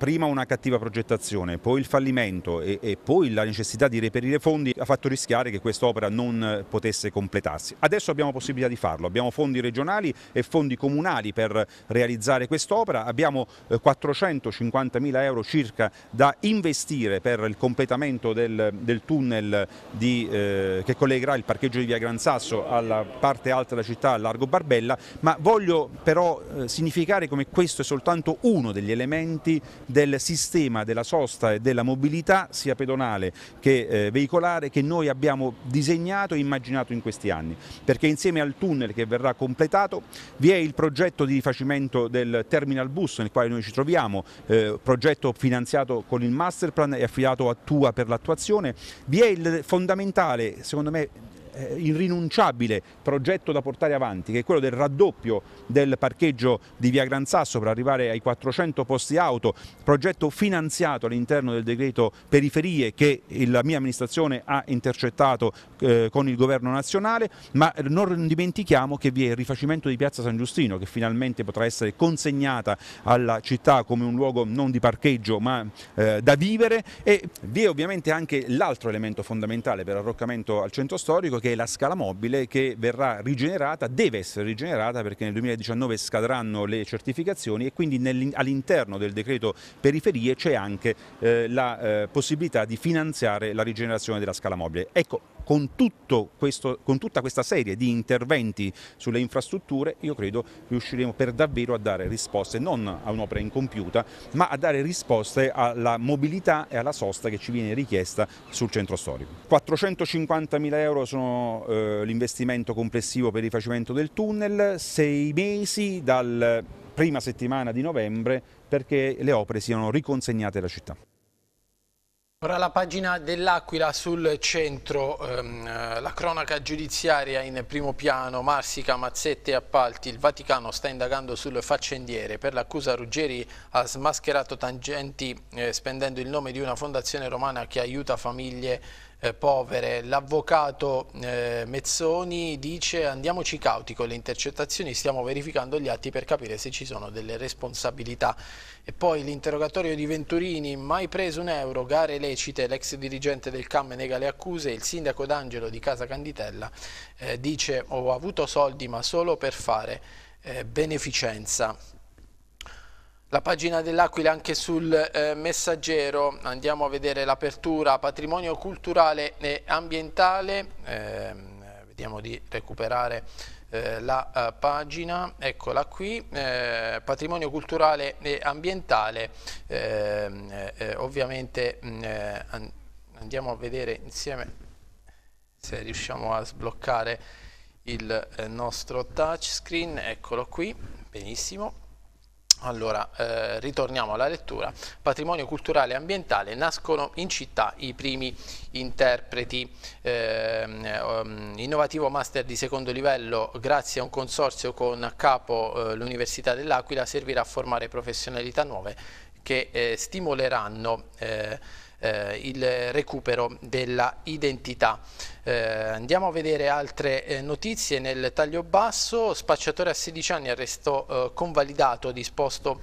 prima una cattiva progettazione, poi il fallimento e, e poi la necessità di reperire fondi ha fatto rischiare che quest'opera non potesse completarsi. Adesso abbiamo possibilità di farlo, abbiamo fondi regionali e fondi comunali per realizzare quest'opera, abbiamo 450 eh, mila euro circa da investire per il completamento del, del tunnel di, eh, che collegherà il parcheggio di Via Gran Sasso alla parte alta della città, a Largo Barbella, ma voglio però eh, significare come questo è soltanto uno degli elementi del sistema della sosta e della mobilità sia pedonale che eh, veicolare che noi abbiamo disegnato e immaginato in questi anni, perché insieme al tunnel che verrà completato vi è il progetto di rifacimento del terminal bus nel quale noi ci troviamo, eh, progetto finanziato con il master plan e affidato a Tua per l'attuazione, vi è il fondamentale, secondo me eh, irrinunciabile progetto da portare avanti, che è quello del raddoppio del parcheggio di Via Gran Sasso per arrivare ai 400 posti auto, progetto finanziato all'interno del decreto periferie che la mia amministrazione ha intercettato eh, con il governo nazionale, ma non dimentichiamo che vi è il rifacimento di Piazza San Giustino che finalmente potrà essere consegnata alla città come un luogo non di parcheggio ma eh, da vivere e vi è ovviamente anche l'altro elemento fondamentale per l'arroccamento al centro storico che è la scala mobile che verrà rigenerata, deve essere rigenerata perché nel 2019 scadranno le certificazioni e quindi all'interno del decreto periferie c'è anche eh, la eh, possibilità di finanziare la rigenerazione della scala mobile. Ecco, con, questo, con, tutta questa serie di interventi sulle infrastrutture io credo riusciremo per davvero a dare risposte non a un'opera incompiuta ma a dare risposte alla mobilità e alla sosta che ci viene richiesta sul centro storico. 450 mila euro sono eh, l'investimento complessivo per il rifacimento del tunnel, sei mesi dalla prima settimana di novembre perché le opere siano riconsegnate alla città. Ora la pagina dell'Aquila sul centro, ehm, eh, la cronaca giudiziaria in primo piano, Marsica, Mazzette e Appalti, il Vaticano sta indagando sul faccendiere, per l'accusa Ruggeri ha smascherato tangenti eh, spendendo il nome di una fondazione romana che aiuta famiglie eh, povere. L'avvocato eh, Mezzoni dice andiamoci cauti con le intercettazioni, stiamo verificando gli atti per capire se ci sono delle responsabilità. E poi l'interrogatorio di Venturini, mai preso un euro, gare lecite, l'ex dirigente del CAM nega le accuse, il sindaco D'Angelo di Casa Canditella eh, dice ho avuto soldi ma solo per fare eh, beneficenza. La pagina dell'Aquila anche sul eh, messaggero, andiamo a vedere l'apertura patrimonio culturale e ambientale, eh, vediamo di recuperare eh, la eh, pagina, eccola qui, eh, patrimonio culturale e ambientale, ehm, eh, ovviamente mh, mm, andiamo a vedere insieme se riusciamo a sbloccare il nostro touchscreen, eccolo qui, benissimo. Allora, eh, ritorniamo alla lettura. Patrimonio culturale e ambientale, nascono in città i primi interpreti. Eh, um, innovativo master di secondo livello, grazie a un consorzio con capo eh, l'Università dell'Aquila, servirà a formare professionalità nuove che eh, stimoleranno eh, eh, il recupero della identità. Eh, andiamo a vedere altre eh, notizie nel taglio basso, spacciatore a 16 anni arresto eh, convalidato disposto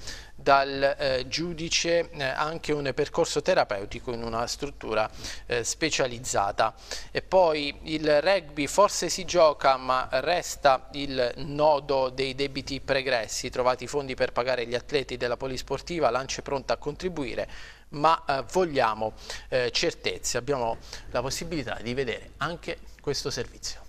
dal eh, giudice eh, anche un percorso terapeutico in una struttura eh, specializzata. E poi il rugby forse si gioca ma resta il nodo dei debiti pregressi, trovati fondi per pagare gli atleti della polisportiva, Lance è pronta a contribuire ma eh, vogliamo eh, certezze, abbiamo la possibilità di vedere anche questo servizio.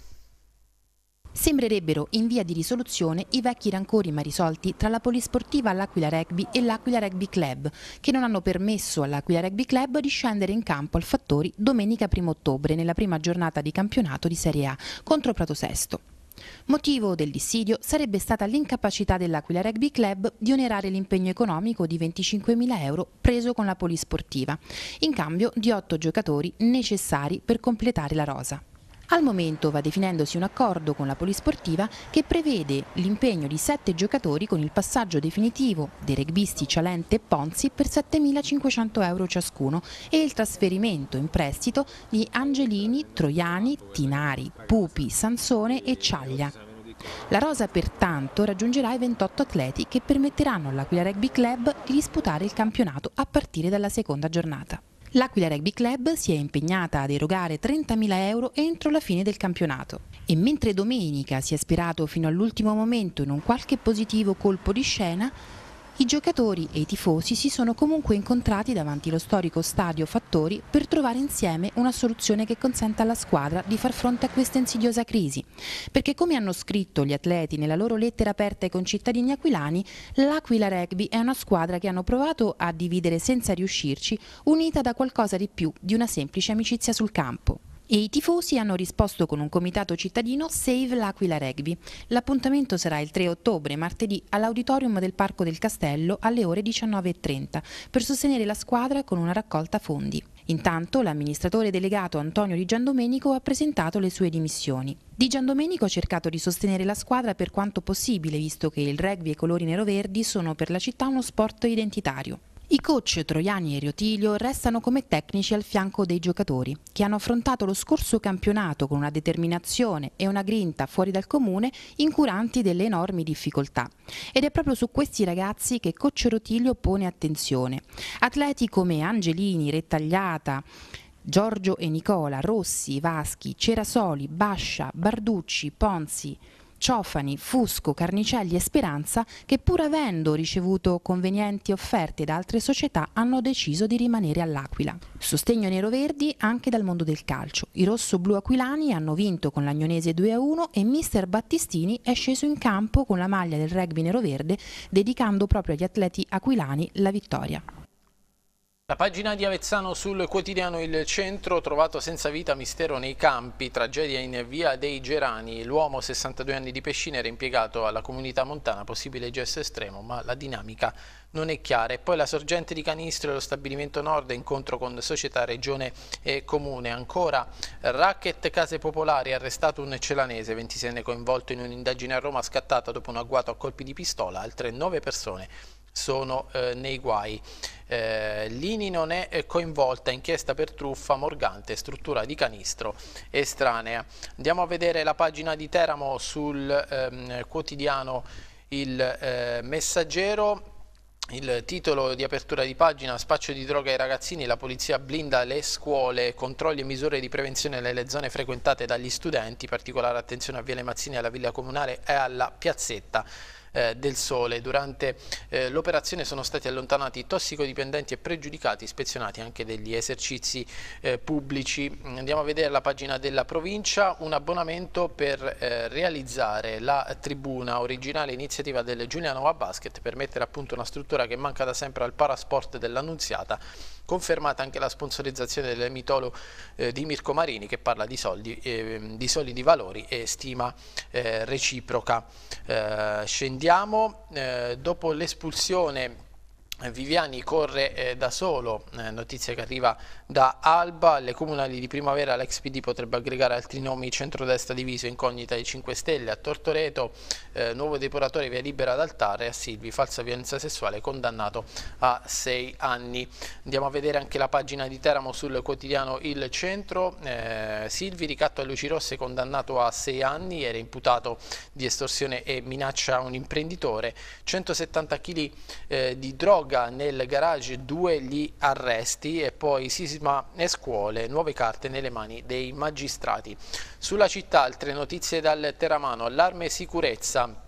Sembrerebbero in via di risoluzione i vecchi rancori mai risolti tra la polisportiva all'Aquila Rugby e l'Aquila Rugby Club, che non hanno permesso all'Aquila Rugby Club di scendere in campo al Fattori domenica 1 ottobre, nella prima giornata di campionato di Serie A, contro Prato Sesto. Motivo del dissidio sarebbe stata l'incapacità dell'Aquila Rugby Club di onerare l'impegno economico di 25.000 euro preso con la polisportiva, in cambio di otto giocatori necessari per completare la rosa. Al momento va definendosi un accordo con la polisportiva che prevede l'impegno di sette giocatori con il passaggio definitivo dei regbisti Cialente e Ponzi per 7.500 euro ciascuno e il trasferimento in prestito di Angelini, Troiani, Tinari, Pupi, Sansone e Ciaglia. La rosa pertanto raggiungerà i 28 atleti che permetteranno all'Aquila Rugby Club di disputare il campionato a partire dalla seconda giornata. L'Aquila Rugby Club si è impegnata ad erogare 30.000 euro entro la fine del campionato e mentre domenica si è sperato fino all'ultimo momento in un qualche positivo colpo di scena, i giocatori e i tifosi si sono comunque incontrati davanti allo storico stadio Fattori per trovare insieme una soluzione che consenta alla squadra di far fronte a questa insidiosa crisi. Perché come hanno scritto gli atleti nella loro lettera aperta ai concittadini aquilani, l'Aquila Rugby è una squadra che hanno provato a dividere senza riuscirci, unita da qualcosa di più di una semplice amicizia sul campo. E i tifosi hanno risposto con un comitato cittadino Save l'Aquila Rugby. L'appuntamento sarà il 3 ottobre, martedì, all'auditorium del Parco del Castello alle ore 19.30 per sostenere la squadra con una raccolta fondi. Intanto l'amministratore delegato Antonio Di Giandomenico ha presentato le sue dimissioni. Di Giandomenico ha cercato di sostenere la squadra per quanto possibile, visto che il rugby e i colori nero-verdi sono per la città uno sport identitario. I coach Troiani e Riotilio restano come tecnici al fianco dei giocatori, che hanno affrontato lo scorso campionato con una determinazione e una grinta fuori dal comune, incuranti delle enormi difficoltà. Ed è proprio su questi ragazzi che coach Riotilio pone attenzione. Atleti come Angelini, Rettagliata, Giorgio e Nicola, Rossi, Vaschi, Cerasoli, Bascia, Barducci, Ponzi, Ciofani, Fusco, Carnicelli e Speranza che pur avendo ricevuto convenienti offerte da altre società hanno deciso di rimanere all'Aquila. Sostegno nero-verdi anche dal mondo del calcio. I rosso-blu aquilani hanno vinto con l'Agnonese 2-1 e mister Battistini è sceso in campo con la maglia del rugby nero-verde dedicando proprio agli atleti aquilani la vittoria. La pagina di Avezzano sul quotidiano Il Centro, trovato senza vita, mistero nei campi, tragedia in via dei Gerani. L'uomo, 62 anni di Pescina, era impiegato alla comunità montana, possibile gesto estremo, ma la dinamica non è chiara. E poi la sorgente di Canistro e lo stabilimento Nord, incontro con società, regione e comune. Ancora, racket case popolari, arrestato un celanese, 26enne coinvolto in un'indagine a Roma scattata dopo un agguato a colpi di pistola, altre 9 persone sono eh, nei guai. Eh, Lini non è eh, coinvolta, inchiesta per truffa, Morgante, struttura di canistro estranea. Andiamo a vedere la pagina di Teramo sul ehm, quotidiano Il eh, Messaggero. Il titolo di apertura di pagina, spaccio di droga ai ragazzini, la polizia blinda le scuole, controlli e misure di prevenzione nelle zone frequentate dagli studenti, particolare attenzione a Viale Mazzini, alla Villa Comunale e alla Piazzetta eh, del Sole. Durante eh, l'operazione sono stati allontanati tossicodipendenti e pregiudicati, ispezionati anche degli esercizi eh, pubblici. Andiamo a vedere la pagina della provincia, un abbonamento per eh, realizzare la tribuna, originale iniziativa del Giulianova Basket per mettere a punto una struttura che manca da sempre al parasport dell'Annunziata Confermata anche la sponsorizzazione del mitolo eh, di Mirko Marini che parla di, soldi, eh, di solidi valori e stima eh, reciproca. Eh, scendiamo, eh, dopo l'espulsione Viviani corre eh, da solo, eh, notizia che arriva da Alba, alle comunali di primavera l'ex PD potrebbe aggregare altri nomi centrodestra diviso, incognita e 5 Stelle, a Tortoreto eh, nuovo depuratore via libera ad altare, a Silvi falsa violenza sessuale condannato a 6 anni. Andiamo a vedere anche la pagina di Teramo sul quotidiano Il Centro, eh, Silvi ricatto a luci rosse condannato a 6 anni, era imputato di estorsione e minaccia a un imprenditore, 170 kg eh, di droga Morga nel garage 2 gli arresti e poi sisma e scuole, nuove carte nelle mani dei magistrati. Sulla città altre notizie dal Teramano, allarme e sicurezza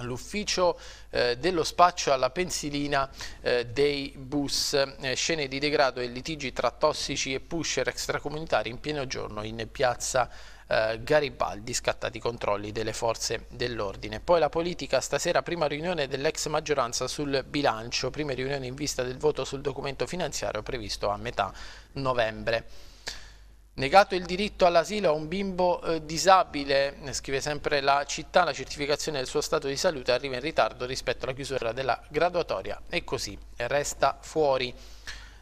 l'ufficio eh, dello spaccio alla pensilina eh, dei bus, eh, scene di degrado e litigi tra tossici e pusher extracomunitari in pieno giorno in piazza eh, Garibaldi, scattati i controlli delle forze dell'ordine. Poi la politica stasera, prima riunione dell'ex maggioranza sul bilancio, prima riunione in vista del voto sul documento finanziario previsto a metà novembre. Negato il diritto all'asilo a un bimbo eh, disabile, scrive sempre la città, la certificazione del suo stato di salute arriva in ritardo rispetto alla chiusura della graduatoria e così resta fuori.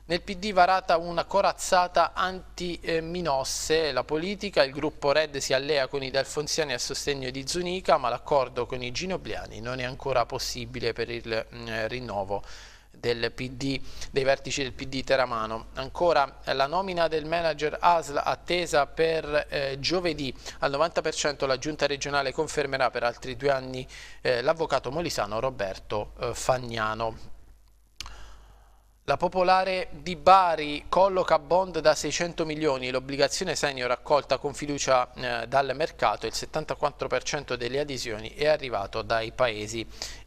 Nel PD varata una corazzata anti-minosse la politica, il gruppo Red si allea con i Dalfonsiani a sostegno di Zunica, ma l'accordo con i Ginobliani non è ancora possibile per il mh, mm, rinnovo PD, dei vertici del PD Teramano. Ancora la nomina del manager ASL attesa per eh, giovedì. Al 90% la giunta regionale confermerà per altri due anni eh, l'avvocato molisano Roberto eh, Fagnano. La Popolare di Bari colloca bond da 600 milioni, l'obbligazione senior accolta con fiducia eh, dal mercato, il 74% delle adesioni è arrivato dai paesi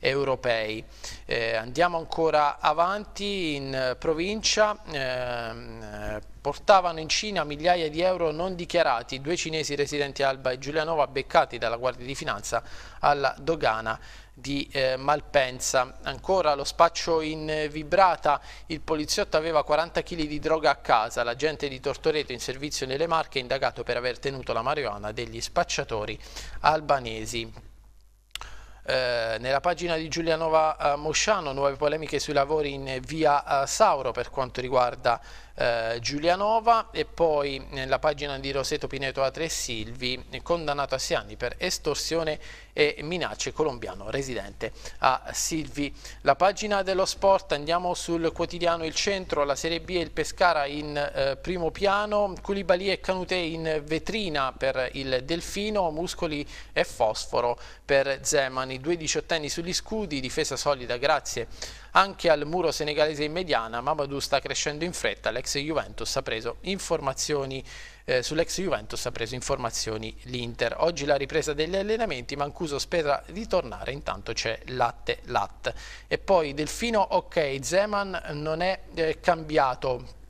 europei. Eh, andiamo ancora avanti in eh, provincia, ehm, eh, portavano in Cina migliaia di euro non dichiarati, due cinesi residenti a Alba e Giulianova beccati dalla Guardia di Finanza alla dogana di eh, Malpensa. Ancora lo spaccio in eh, vibrata, il poliziotto aveva 40 kg di droga a casa, l'agente di Tortoreto in servizio nelle Marche è indagato per aver tenuto la marijuana degli spacciatori albanesi. Eh, nella pagina di Giulianova eh, Mosciano nuove polemiche sui lavori in eh, via Sauro per quanto riguarda eh, Giulianova e poi nella pagina di Roseto Pineto A3 Silvi condannato a 6 anni per estorsione e minacce colombiano residente a Silvi. La pagina dello sport andiamo sul quotidiano Il Centro, la Serie B e il Pescara in eh, primo piano, Culibali e Canute in vetrina per il Delfino, Muscoli e Fosforo per Zeman, i due diciottenni sugli scudi, difesa solida grazie anche al muro senegalese in mediana Mamadou sta crescendo in fretta, l'ex Juventus ha preso informazioni eh, sull'ex Juventus ha preso informazioni l'Inter. Oggi la ripresa degli allenamenti, Mancuso spera di tornare, intanto c'è latte latte. E poi Delfino, ok, Zeman non è eh, cambiato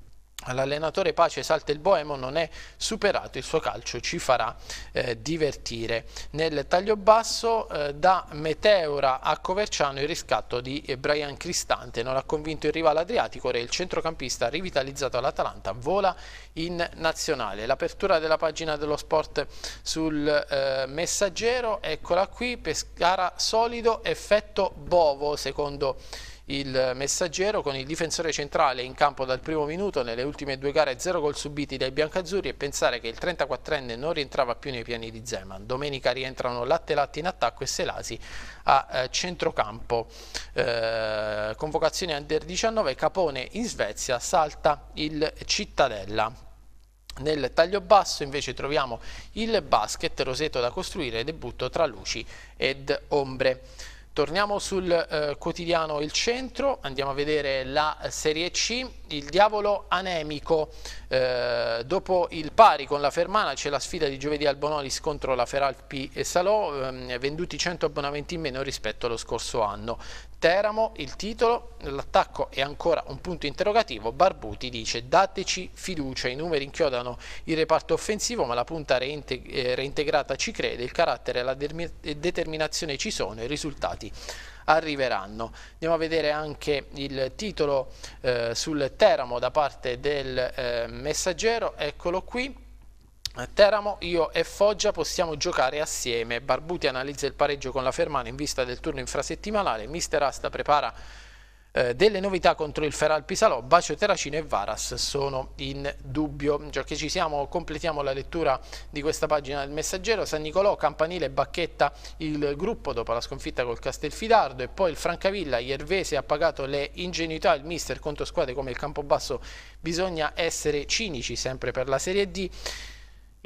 all'allenatore Pace salta il Boemo non è superato, il suo calcio ci farà eh, divertire. Nel taglio basso eh, da Meteora a Coverciano il riscatto di Brian Cristante, non ha convinto il rivale adriatico, ora il centrocampista rivitalizzato all'Atalanta vola in nazionale. L'apertura della pagina dello sport sul eh, messaggero, eccola qui, Pescara solido, effetto Bovo secondo il messaggero con il difensore centrale in campo dal primo minuto nelle ultime due gare zero gol subiti dai biancazzurri e pensare che il 34enne non rientrava più nei piani di Zeman. Domenica rientrano Latte Latte in attacco e Selasi a eh, centrocampo. Eh, convocazione under 19 Capone in Svezia salta il Cittadella. Nel taglio basso invece troviamo il basket Roseto da costruire, debutto tra luci ed ombre. Torniamo sul eh, quotidiano Il Centro, andiamo a vedere la Serie C, il diavolo anemico, eh, dopo il pari con la Fermana c'è la sfida di giovedì al Bonolis contro la Feralpi e Salò, eh, venduti 100 abbonamenti in meno rispetto allo scorso anno, Teramo il titolo, l'attacco è ancora un punto interrogativo, Barbuti dice dateci fiducia, i numeri inchiodano il reparto offensivo ma la punta eh, reintegrata ci crede, il carattere e la eh, determinazione ci sono, i risultati arriveranno. Andiamo a vedere anche il titolo eh, sul Teramo da parte del eh, messaggero, eccolo qui Teramo, io e Foggia possiamo giocare assieme. Barbuti analizza il pareggio con la Fermana in vista del turno infrasettimanale. Mister Asta prepara eh, delle novità contro il Feral Pisalò. Bacio Terracino e Varas sono in dubbio. Già che ci siamo, completiamo la lettura di questa pagina del Messaggero. San Nicolò, Campanile e Bacchetta il gruppo dopo la sconfitta col Castelfidardo e poi il Francavilla. Iervese ha pagato le ingenuità. Il mister contro squadre come il Campobasso bisogna essere cinici sempre per la Serie D.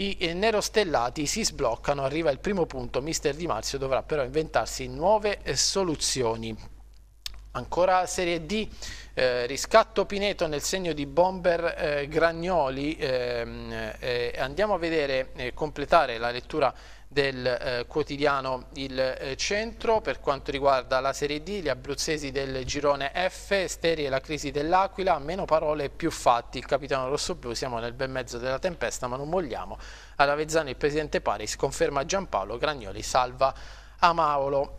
I nerostellati si sbloccano, arriva il primo punto, mister Di Marzio dovrà però inventarsi nuove eh, soluzioni. Ancora Serie D, eh, riscatto Pineto nel segno di bomber eh, Gragnoli, ehm, eh, andiamo a vedere e eh, completare la lettura del eh, quotidiano Il eh, Centro. Per quanto riguarda la Serie D, gli abruzzesi del girone F, sterile la crisi dell'Aquila, meno parole più fatti. Il capitano Rosso Blu, siamo nel bel mezzo della tempesta ma non mogliamo. Ad Avezzano il presidente Paris conferma Giampaolo Gragnoli, salva Amaolo.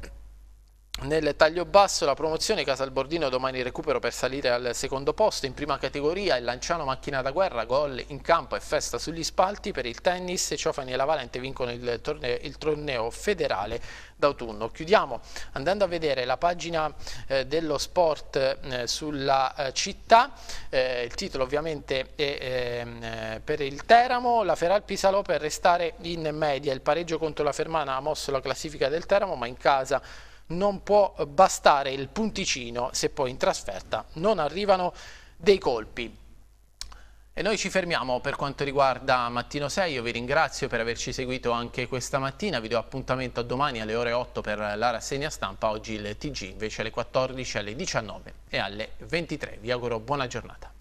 Nel taglio basso la promozione Casalbordino domani recupero per salire al secondo posto in prima categoria il Lanciano macchina da guerra, gol in campo e festa sugli spalti per il tennis Ciofani e la Valente vincono il torneo, il torneo federale d'autunno. Chiudiamo andando a vedere la pagina eh, dello sport eh, sulla eh, città, eh, il titolo ovviamente è ehm, eh, per il Teramo, la Feral Pisalò per restare in media, il pareggio contro la Fermana ha mosso la classifica del Teramo ma in casa non può bastare il punticino se poi in trasferta non arrivano dei colpi. E noi ci fermiamo per quanto riguarda Mattino 6, io vi ringrazio per averci seguito anche questa mattina, vi do appuntamento a domani alle ore 8 per la rassegna stampa, oggi il TG invece alle 14, alle 19 e alle 23. Vi auguro buona giornata.